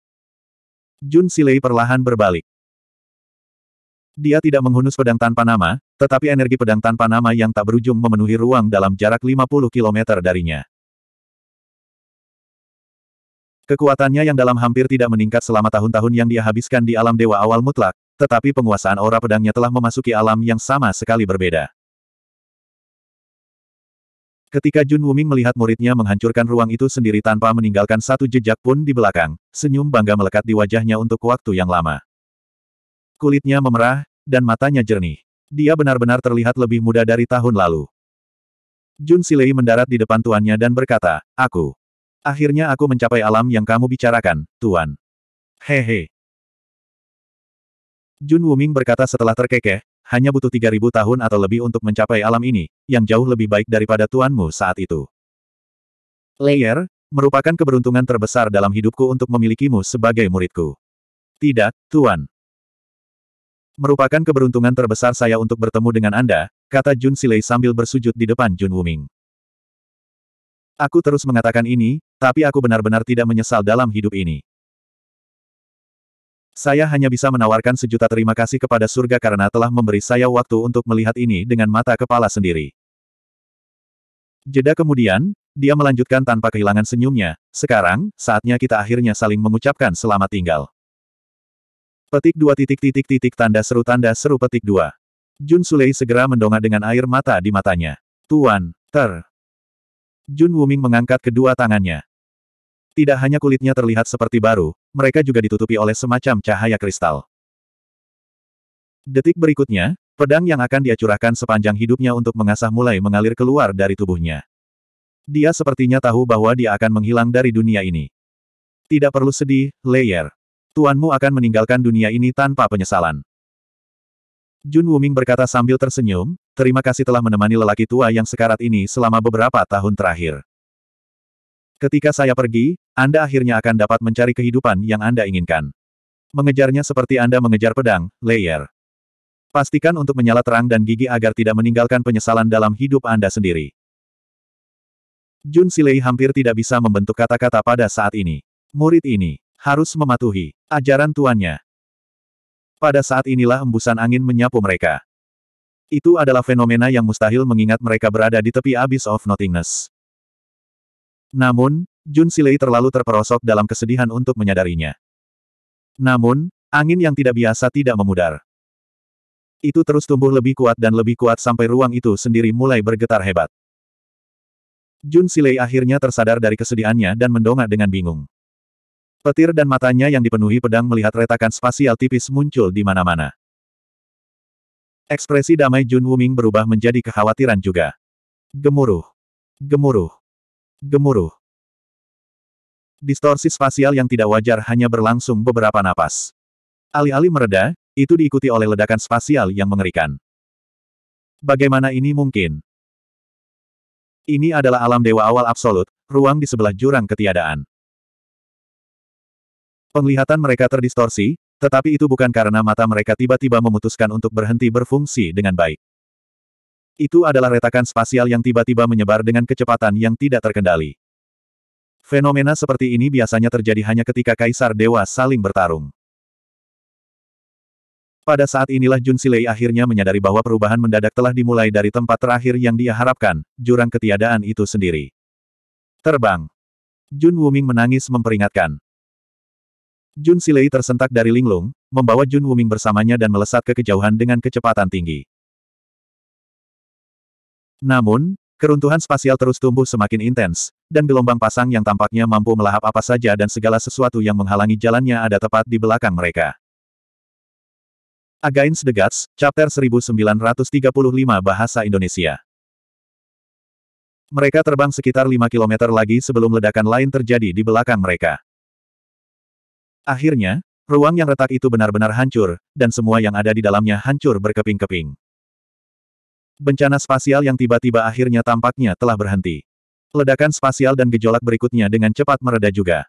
Jun Silei perlahan berbalik. Dia tidak menghunus pedang tanpa nama, tetapi energi pedang tanpa nama yang tak berujung memenuhi ruang dalam jarak 50 km darinya. Kekuatannya yang dalam hampir tidak meningkat selama tahun-tahun yang dia habiskan di alam dewa awal mutlak, tetapi penguasaan aura pedangnya telah memasuki alam yang sama sekali berbeda. Ketika Jun Wuming melihat muridnya menghancurkan ruang itu sendiri tanpa meninggalkan satu jejak pun di belakang, senyum bangga melekat di wajahnya untuk waktu yang lama. Kulitnya memerah, dan matanya jernih. Dia benar-benar terlihat lebih muda dari tahun lalu. Jun Silei mendarat di depan tuannya dan berkata, Aku. Akhirnya aku mencapai alam yang kamu bicarakan, Tuan. Hehe. Jun Wuming berkata setelah terkekeh, hanya butuh 3000 tahun atau lebih untuk mencapai alam ini, yang jauh lebih baik daripada tuanmu saat itu. Layer, merupakan keberuntungan terbesar dalam hidupku untuk memilikimu sebagai muridku. Tidak, Tuan. Merupakan keberuntungan terbesar saya untuk bertemu dengan Anda, kata Jun Silei sambil bersujud di depan Jun Wuming. Aku terus mengatakan ini, tapi aku benar-benar tidak menyesal dalam hidup ini. Saya hanya bisa menawarkan sejuta terima kasih kepada surga karena telah memberi saya waktu untuk melihat ini dengan mata kepala sendiri. Jeda kemudian, dia melanjutkan tanpa kehilangan senyumnya, sekarang, saatnya kita akhirnya saling mengucapkan selamat tinggal. Petik dua titik titik titik tanda seru tanda seru petik dua. Jun Sulei segera mendongak dengan air mata di matanya. Tuan, ter, Jun Wuming mengangkat kedua tangannya. Tidak hanya kulitnya terlihat seperti baru, mereka juga ditutupi oleh semacam cahaya kristal. Detik berikutnya, pedang yang akan dia curahkan sepanjang hidupnya untuk mengasah mulai mengalir keluar dari tubuhnya. Dia sepertinya tahu bahwa dia akan menghilang dari dunia ini. Tidak perlu sedih, Layer. Tuanmu akan meninggalkan dunia ini tanpa penyesalan. Jun Wuming berkata sambil tersenyum, terima kasih telah menemani lelaki tua yang sekarat ini selama beberapa tahun terakhir. Ketika saya pergi, Anda akhirnya akan dapat mencari kehidupan yang Anda inginkan. Mengejarnya seperti Anda mengejar pedang, layer. Pastikan untuk menyala terang dan gigi agar tidak meninggalkan penyesalan dalam hidup Anda sendiri. Jun Silei hampir tidak bisa membentuk kata-kata pada saat ini. Murid ini harus mematuhi ajaran tuannya. Pada saat inilah embusan angin menyapu mereka. Itu adalah fenomena yang mustahil mengingat mereka berada di tepi Abyss of Nothingness. Namun, Jun Silei terlalu terperosok dalam kesedihan untuk menyadarinya. Namun, angin yang tidak biasa tidak memudar. Itu terus tumbuh lebih kuat dan lebih kuat sampai ruang itu sendiri mulai bergetar hebat. Jun Silei akhirnya tersadar dari kesedihannya dan mendongak dengan bingung. Petir dan matanya yang dipenuhi pedang melihat retakan spasial tipis muncul di mana-mana. Ekspresi damai Jun Wuming berubah menjadi kekhawatiran juga. Gemuruh. Gemuruh. Gemuruh. Distorsi spasial yang tidak wajar hanya berlangsung beberapa napas. Alih-alih mereda, itu diikuti oleh ledakan spasial yang mengerikan. Bagaimana ini mungkin? Ini adalah alam dewa awal absolut, ruang di sebelah jurang ketiadaan. Penglihatan mereka terdistorsi, tetapi itu bukan karena mata mereka tiba-tiba memutuskan untuk berhenti berfungsi dengan baik. Itu adalah retakan spasial yang tiba-tiba menyebar dengan kecepatan yang tidak terkendali. Fenomena seperti ini biasanya terjadi hanya ketika kaisar dewa saling bertarung. Pada saat inilah Jun Silei akhirnya menyadari bahwa perubahan mendadak telah dimulai dari tempat terakhir yang dia harapkan, jurang ketiadaan itu sendiri. Terbang. Jun Wuming menangis memperingatkan. Jun Silei tersentak dari linglung, membawa Jun Wuming bersamanya dan melesat ke kejauhan dengan kecepatan tinggi. Namun, keruntuhan spasial terus tumbuh semakin intens, dan gelombang pasang yang tampaknya mampu melahap apa saja dan segala sesuatu yang menghalangi jalannya ada tepat di belakang mereka. Against the Gods, Chapter 1935 Bahasa Indonesia mereka terbang sekitar 5 km lagi sebelum ledakan lain terjadi di belakang mereka. Akhirnya, ruang yang retak itu benar-benar hancur, dan semua yang ada di dalamnya hancur berkeping-keping. Bencana spasial yang tiba-tiba akhirnya tampaknya telah berhenti. Ledakan spasial dan gejolak berikutnya dengan cepat mereda juga.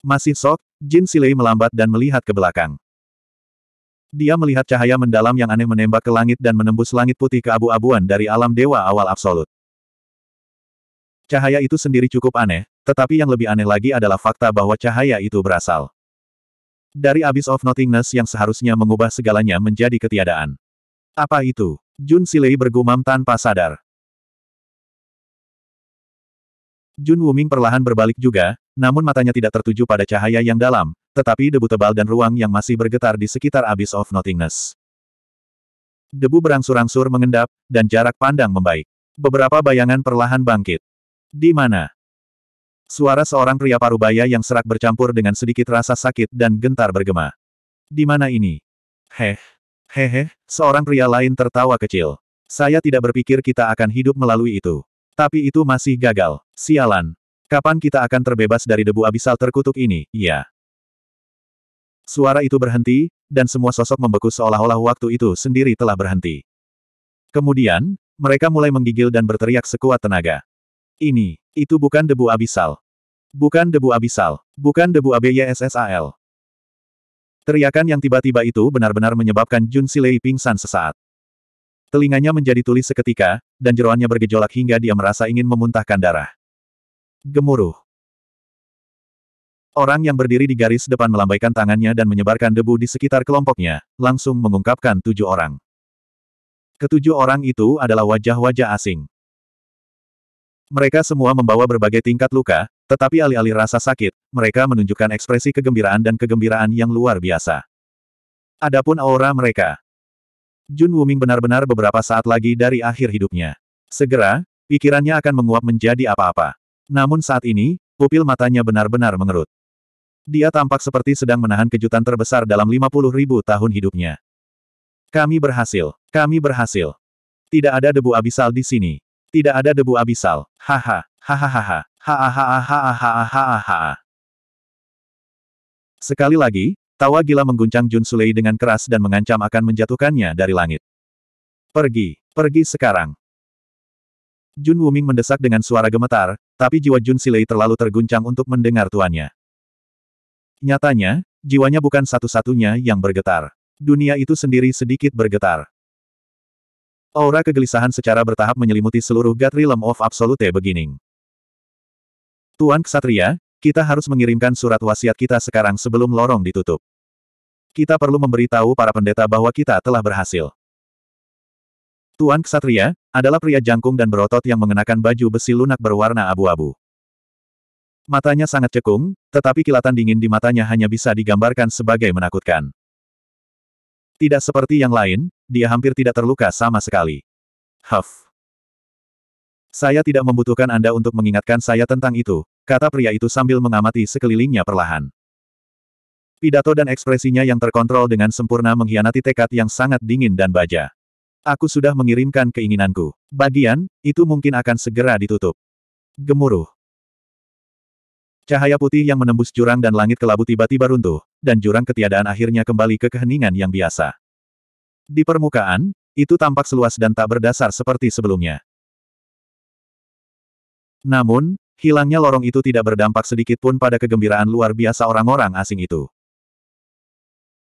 Masih sok, Jin Silei melambat dan melihat ke belakang. Dia melihat cahaya mendalam yang aneh menembak ke langit dan menembus langit putih ke abu abuan dari alam dewa awal absolut. Cahaya itu sendiri cukup aneh, tetapi yang lebih aneh lagi adalah fakta bahwa cahaya itu berasal dari Abyss of Nothingness yang seharusnya mengubah segalanya menjadi ketiadaan. Apa itu? Jun Silei bergumam tanpa sadar. Jun Wuming perlahan berbalik juga, namun matanya tidak tertuju pada cahaya yang dalam, tetapi debu tebal dan ruang yang masih bergetar di sekitar Abyss of Nothingness. Debu berangsur-angsur mengendap, dan jarak pandang membaik. Beberapa bayangan perlahan bangkit. Di mana? Suara seorang pria parubaya yang serak bercampur dengan sedikit rasa sakit dan gentar bergema. Di mana ini? Heh. Hehe, seorang pria lain tertawa kecil. Saya tidak berpikir kita akan hidup melalui itu. Tapi itu masih gagal. Sialan. Kapan kita akan terbebas dari debu abisal terkutuk ini, ya? Suara itu berhenti, dan semua sosok membeku seolah-olah waktu itu sendiri telah berhenti. Kemudian, mereka mulai menggigil dan berteriak sekuat tenaga. Ini, itu bukan debu abisal. Bukan debu abisal. Bukan debu ABYSSAL. Teriakan yang tiba-tiba itu benar-benar menyebabkan Jun Silei pingsan sesaat. Telinganya menjadi tulis seketika, dan jeroannya bergejolak hingga dia merasa ingin memuntahkan darah. Gemuruh. Orang yang berdiri di garis depan melambaikan tangannya dan menyebarkan debu di sekitar kelompoknya, langsung mengungkapkan tujuh orang. Ketujuh orang itu adalah wajah-wajah asing. Mereka semua membawa berbagai tingkat luka, tetapi alih-alih rasa sakit, mereka menunjukkan ekspresi kegembiraan dan kegembiraan yang luar biasa. Adapun aura mereka. Jun Wuming benar-benar beberapa saat lagi dari akhir hidupnya. Segera, pikirannya akan menguap menjadi apa-apa. Namun saat ini, pupil matanya benar-benar mengerut. Dia tampak seperti sedang menahan kejutan terbesar dalam 50 ribu tahun hidupnya. Kami berhasil. Kami berhasil. Tidak ada debu abisal di sini. Tidak ada debu abisal. Haha, hahaha, hahaha. Sekali lagi, tawa gila mengguncang Jun Sulei dengan keras dan mengancam akan menjatuhkannya dari langit. Pergi, pergi sekarang. Jun Wuming mendesak dengan suara gemetar, tapi jiwa Jun Silei terlalu terguncang untuk mendengar tuannya. Nyatanya, jiwanya bukan satu-satunya yang bergetar. Dunia itu sendiri sedikit bergetar. Aura kegelisahan secara bertahap menyelimuti seluruh God Realm of Absolute Beginning. Tuan Ksatria, kita harus mengirimkan surat wasiat kita sekarang sebelum lorong ditutup. Kita perlu memberitahu para pendeta bahwa kita telah berhasil. Tuan Ksatria, adalah pria jangkung dan berotot yang mengenakan baju besi lunak berwarna abu-abu. Matanya sangat cekung, tetapi kilatan dingin di matanya hanya bisa digambarkan sebagai menakutkan. Tidak seperti yang lain, dia hampir tidak terluka sama sekali. Huff. Saya tidak membutuhkan Anda untuk mengingatkan saya tentang itu, kata pria itu sambil mengamati sekelilingnya perlahan. Pidato dan ekspresinya yang terkontrol dengan sempurna mengkhianati tekad yang sangat dingin dan baja. Aku sudah mengirimkan keinginanku. Bagian, itu mungkin akan segera ditutup. Gemuruh. Cahaya putih yang menembus jurang dan langit kelabu tiba-tiba runtuh, dan jurang ketiadaan akhirnya kembali ke keheningan yang biasa. Di permukaan, itu tampak seluas dan tak berdasar seperti sebelumnya. Namun, hilangnya lorong itu tidak berdampak sedikit pun pada kegembiraan luar biasa orang-orang asing itu.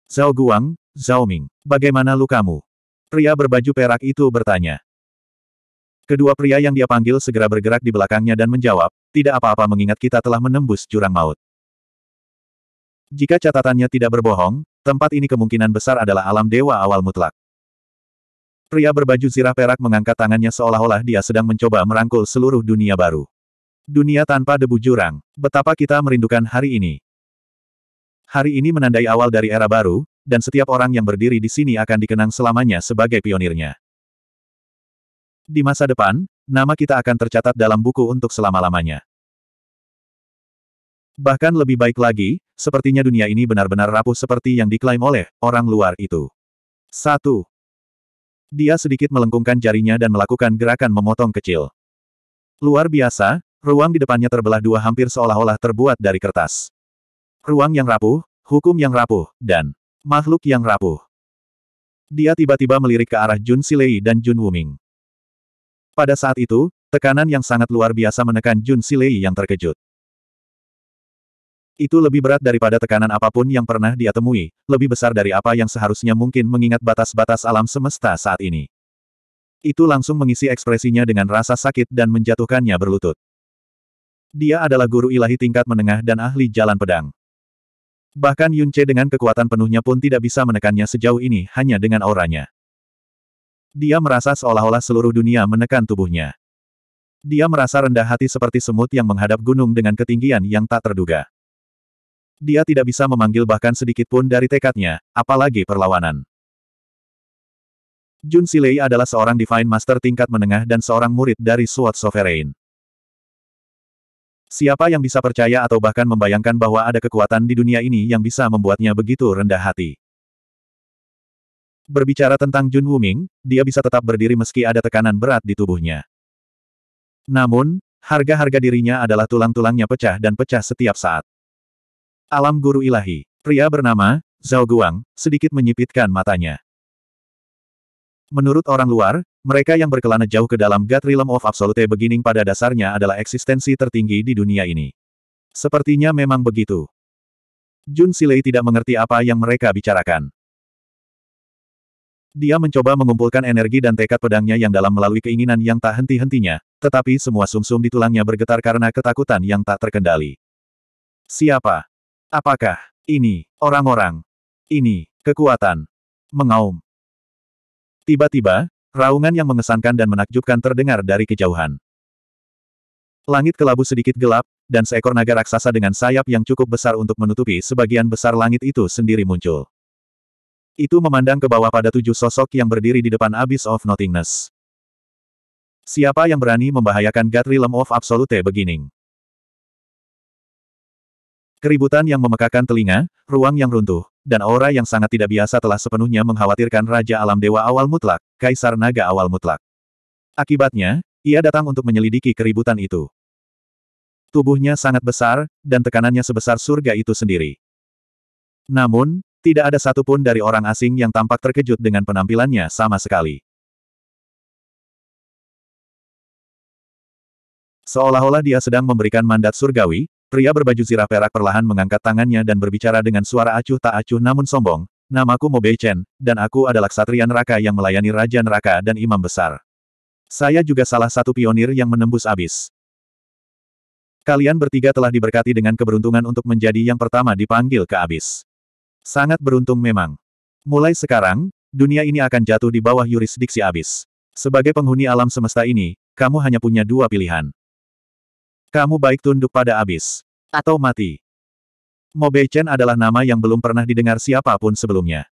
Zhao Guang, Zhao Ming, bagaimana lukamu? Pria berbaju perak itu bertanya. Kedua pria yang dia panggil segera bergerak di belakangnya dan menjawab, tidak apa-apa mengingat kita telah menembus jurang maut. Jika catatannya tidak berbohong, tempat ini kemungkinan besar adalah alam dewa awal mutlak. Pria berbaju zirah perak mengangkat tangannya seolah-olah dia sedang mencoba merangkul seluruh dunia baru. Dunia tanpa debu jurang, betapa kita merindukan hari ini. Hari ini menandai awal dari era baru, dan setiap orang yang berdiri di sini akan dikenang selamanya sebagai pionirnya. Di masa depan, nama kita akan tercatat dalam buku untuk selama-lamanya. Bahkan lebih baik lagi, sepertinya dunia ini benar-benar rapuh seperti yang diklaim oleh orang luar itu. Satu. Dia sedikit melengkungkan jarinya dan melakukan gerakan memotong kecil. Luar biasa, ruang di depannya terbelah dua hampir seolah-olah terbuat dari kertas. Ruang yang rapuh, hukum yang rapuh, dan makhluk yang rapuh. Dia tiba-tiba melirik ke arah Jun Silei dan Jun Wuming. Pada saat itu, tekanan yang sangat luar biasa menekan Jun Silei yang terkejut. Itu lebih berat daripada tekanan apapun yang pernah dia temui, lebih besar dari apa yang seharusnya mungkin mengingat batas-batas alam semesta saat ini. Itu langsung mengisi ekspresinya dengan rasa sakit dan menjatuhkannya berlutut. Dia adalah guru ilahi tingkat menengah dan ahli jalan pedang. Bahkan Yun Che dengan kekuatan penuhnya pun tidak bisa menekannya sejauh ini hanya dengan auranya. Dia merasa seolah-olah seluruh dunia menekan tubuhnya. Dia merasa rendah hati seperti semut yang menghadap gunung dengan ketinggian yang tak terduga. Dia tidak bisa memanggil bahkan sedikit pun dari tekadnya, apalagi perlawanan. Jun Silei adalah seorang Divine Master tingkat menengah dan seorang murid dari Sword Sovereign. Siapa yang bisa percaya atau bahkan membayangkan bahwa ada kekuatan di dunia ini yang bisa membuatnya begitu rendah hati? Berbicara tentang Jun Wuming, dia bisa tetap berdiri meski ada tekanan berat di tubuhnya. Namun, harga-harga dirinya adalah tulang-tulangnya pecah dan pecah setiap saat. Alam Guru Ilahi, pria bernama, Zhao Guang, sedikit menyipitkan matanya. Menurut orang luar, mereka yang berkelana jauh ke dalam God Realm of Absolute Beginning pada dasarnya adalah eksistensi tertinggi di dunia ini. Sepertinya memang begitu. Jun Silei tidak mengerti apa yang mereka bicarakan. Dia mencoba mengumpulkan energi dan tekad pedangnya yang dalam melalui keinginan yang tak henti-hentinya, tetapi semua sumsum -sum di tulangnya bergetar karena ketakutan yang tak terkendali. Siapa? Apakah ini orang-orang? Ini kekuatan mengaum. Tiba-tiba, raungan yang mengesankan dan menakjubkan terdengar dari kejauhan. Langit kelabu sedikit gelap, dan seekor naga raksasa dengan sayap yang cukup besar untuk menutupi sebagian besar langit itu sendiri muncul. Itu memandang ke bawah pada tujuh sosok yang berdiri di depan Abyss of Nothingness. Siapa yang berani membahayakan God Realm of Absolute Beginning? Keributan yang memekakan telinga, ruang yang runtuh, dan aura yang sangat tidak biasa telah sepenuhnya mengkhawatirkan Raja Alam Dewa Awal Mutlak, Kaisar Naga Awal Mutlak. Akibatnya, ia datang untuk menyelidiki keributan itu. Tubuhnya sangat besar, dan tekanannya sebesar surga itu sendiri. Namun, tidak ada satupun dari orang asing yang tampak terkejut dengan penampilannya sama sekali. Seolah-olah dia sedang memberikan mandat surgawi, pria berbaju zirah perak perlahan mengangkat tangannya dan berbicara dengan suara acuh tak acuh namun sombong, namaku Bei Chen, dan aku adalah ksatria neraka yang melayani Raja Neraka dan Imam Besar. Saya juga salah satu pionir yang menembus abis. Kalian bertiga telah diberkati dengan keberuntungan untuk menjadi yang pertama dipanggil ke abis. Sangat beruntung memang. Mulai sekarang, dunia ini akan jatuh di bawah yurisdiksi abis. Sebagai penghuni alam semesta ini, kamu hanya punya dua pilihan. Kamu baik tunduk pada abis. Atau mati. Chen adalah nama yang belum pernah didengar siapapun sebelumnya.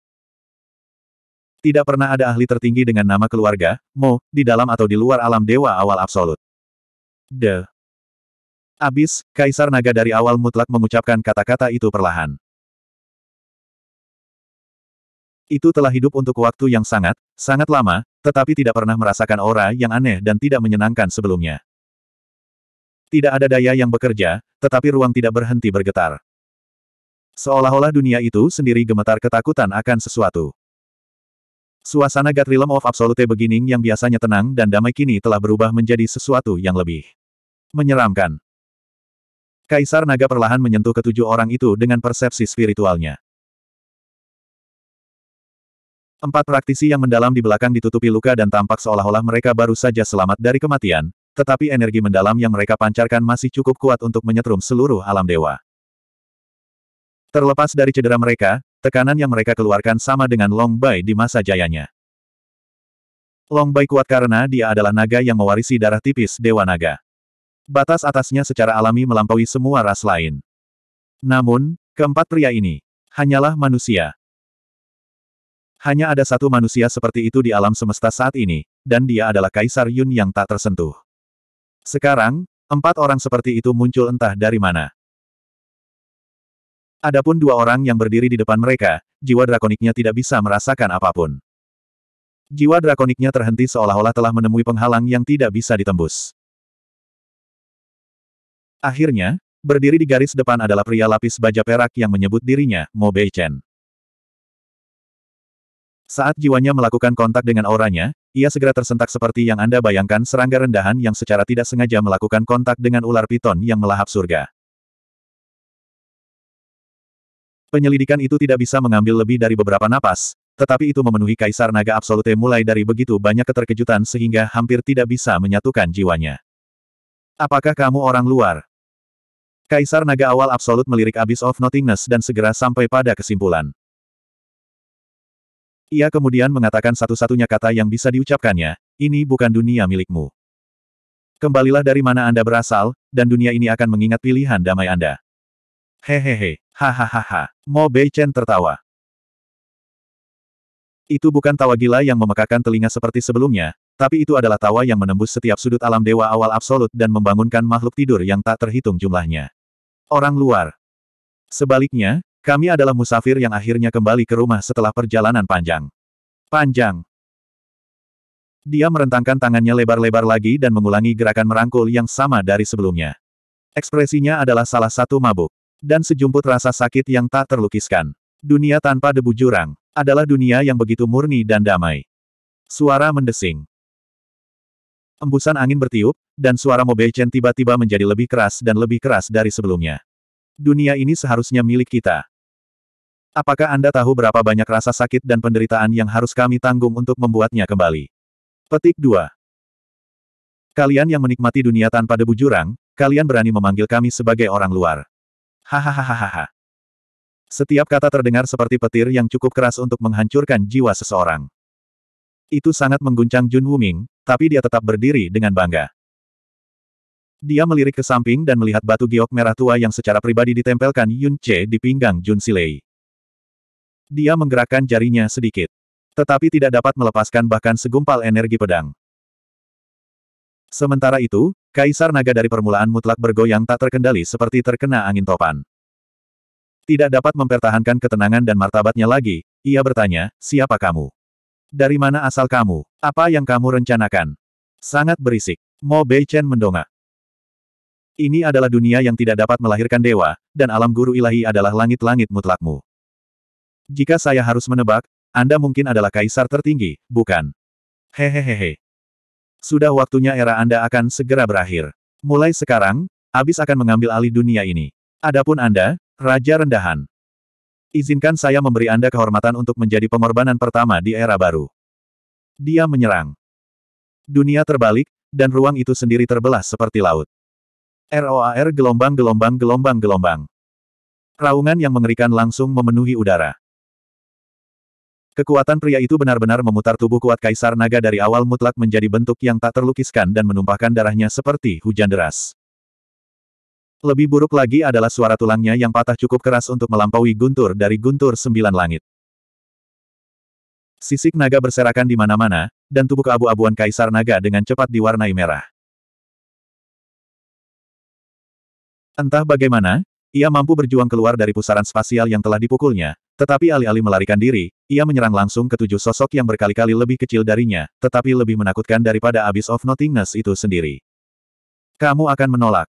Tidak pernah ada ahli tertinggi dengan nama keluarga, Mo, di dalam atau di luar alam dewa awal absolut. De. Abis, Kaisar Naga dari awal mutlak mengucapkan kata-kata itu perlahan. Itu telah hidup untuk waktu yang sangat, sangat lama, tetapi tidak pernah merasakan aura yang aneh dan tidak menyenangkan sebelumnya. Tidak ada daya yang bekerja, tetapi ruang tidak berhenti bergetar. Seolah-olah dunia itu sendiri gemetar ketakutan akan sesuatu. Suasana God Realm of Absolute Beginning yang biasanya tenang dan damai kini telah berubah menjadi sesuatu yang lebih menyeramkan. Kaisar Naga perlahan menyentuh ketujuh orang itu dengan persepsi spiritualnya. Empat praktisi yang mendalam di belakang ditutupi luka dan tampak seolah-olah mereka baru saja selamat dari kematian, tetapi energi mendalam yang mereka pancarkan masih cukup kuat untuk menyetrum seluruh alam dewa. Terlepas dari cedera mereka, tekanan yang mereka keluarkan sama dengan Long Bai di masa jayanya. Long Bai kuat karena dia adalah naga yang mewarisi darah tipis Dewa Naga. Batas atasnya secara alami melampaui semua ras lain. Namun, keempat pria ini hanyalah manusia. Hanya ada satu manusia seperti itu di alam semesta saat ini, dan dia adalah Kaisar Yun yang tak tersentuh. Sekarang, empat orang seperti itu muncul entah dari mana. Adapun dua orang yang berdiri di depan mereka, jiwa drakoniknya tidak bisa merasakan apapun. Jiwa drakoniknya terhenti seolah-olah telah menemui penghalang yang tidak bisa ditembus. Akhirnya, berdiri di garis depan adalah pria lapis baja perak yang menyebut dirinya Mo Bei Chen. Saat jiwanya melakukan kontak dengan auranya, ia segera tersentak seperti yang Anda bayangkan serangga rendahan yang secara tidak sengaja melakukan kontak dengan ular piton yang melahap surga. Penyelidikan itu tidak bisa mengambil lebih dari beberapa napas, tetapi itu memenuhi Kaisar Naga Absolute mulai dari begitu banyak keterkejutan sehingga hampir tidak bisa menyatukan jiwanya. Apakah kamu orang luar? Kaisar Naga Awal Absolut melirik Abyss of Nothingness dan segera sampai pada kesimpulan. Ia kemudian mengatakan satu-satunya kata yang bisa diucapkannya, ini bukan dunia milikmu. Kembalilah dari mana Anda berasal, dan dunia ini akan mengingat pilihan damai Anda. Hehehe, hahaha, Mo Chen tertawa. Itu bukan tawa gila yang memekakan telinga seperti sebelumnya, tapi itu adalah tawa yang menembus setiap sudut alam dewa awal absolut dan membangunkan makhluk tidur yang tak terhitung jumlahnya. Orang luar. Sebaliknya, kami adalah musafir yang akhirnya kembali ke rumah setelah perjalanan panjang. Panjang. Dia merentangkan tangannya lebar-lebar lagi dan mengulangi gerakan merangkul yang sama dari sebelumnya. Ekspresinya adalah salah satu mabuk. Dan sejumput rasa sakit yang tak terlukiskan. Dunia tanpa debu jurang, adalah dunia yang begitu murni dan damai. Suara mendesing. Embusan angin bertiup, dan suara Mobechen tiba-tiba menjadi lebih keras dan lebih keras dari sebelumnya. Dunia ini seharusnya milik kita, Apakah Anda tahu berapa banyak rasa sakit dan penderitaan yang harus kami tanggung untuk membuatnya kembali? Petik 2. Kalian yang menikmati dunia tanpa debu jurang, kalian berani memanggil kami sebagai orang luar. Hahaha. Setiap kata terdengar seperti petir yang cukup keras untuk menghancurkan jiwa seseorang. Itu sangat mengguncang Jun Wuming, tapi dia tetap berdiri dengan bangga. Dia melirik ke samping dan melihat batu giok merah tua yang secara pribadi ditempelkan Yun Che di pinggang Jun Silei. Dia menggerakkan jarinya sedikit. Tetapi tidak dapat melepaskan bahkan segumpal energi pedang. Sementara itu, Kaisar Naga dari permulaan mutlak bergoyang tak terkendali seperti terkena angin topan. Tidak dapat mempertahankan ketenangan dan martabatnya lagi, ia bertanya, siapa kamu? Dari mana asal kamu? Apa yang kamu rencanakan? Sangat berisik. Mo Bei Chen mendongak. Ini adalah dunia yang tidak dapat melahirkan dewa, dan alam guru ilahi adalah langit-langit mutlakmu. Jika saya harus menebak, Anda mungkin adalah kaisar tertinggi, bukan? Hehehehe. Sudah waktunya era Anda akan segera berakhir. Mulai sekarang, Abis akan mengambil alih dunia ini. Adapun Anda, Raja Rendahan. Izinkan saya memberi Anda kehormatan untuk menjadi pengorbanan pertama di era baru. Dia menyerang. Dunia terbalik, dan ruang itu sendiri terbelah seperti laut. ROAR gelombang gelombang gelombang gelombang. Raungan yang mengerikan langsung memenuhi udara. Kekuatan pria itu benar-benar memutar tubuh kuat Kaisar Naga dari awal mutlak menjadi bentuk yang tak terlukiskan dan menumpahkan darahnya seperti hujan deras. Lebih buruk lagi adalah suara tulangnya yang patah cukup keras untuk melampaui guntur dari guntur sembilan langit. Sisik naga berserakan di mana-mana, dan tubuh keabu-abuan Kaisar Naga dengan cepat diwarnai merah. Entah bagaimana, ia mampu berjuang keluar dari pusaran spasial yang telah dipukulnya, tetapi alih-alih melarikan diri, ia menyerang langsung ke tujuh sosok yang berkali-kali lebih kecil darinya, tetapi lebih menakutkan daripada Abyss of Nothingness itu sendiri. Kamu akan menolak.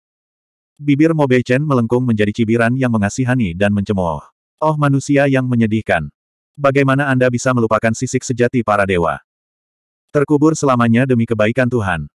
Bibir Mobe Chen melengkung menjadi cibiran yang mengasihani dan mencemooh. Oh manusia yang menyedihkan. Bagaimana Anda bisa melupakan sisik sejati para dewa? Terkubur selamanya demi kebaikan Tuhan.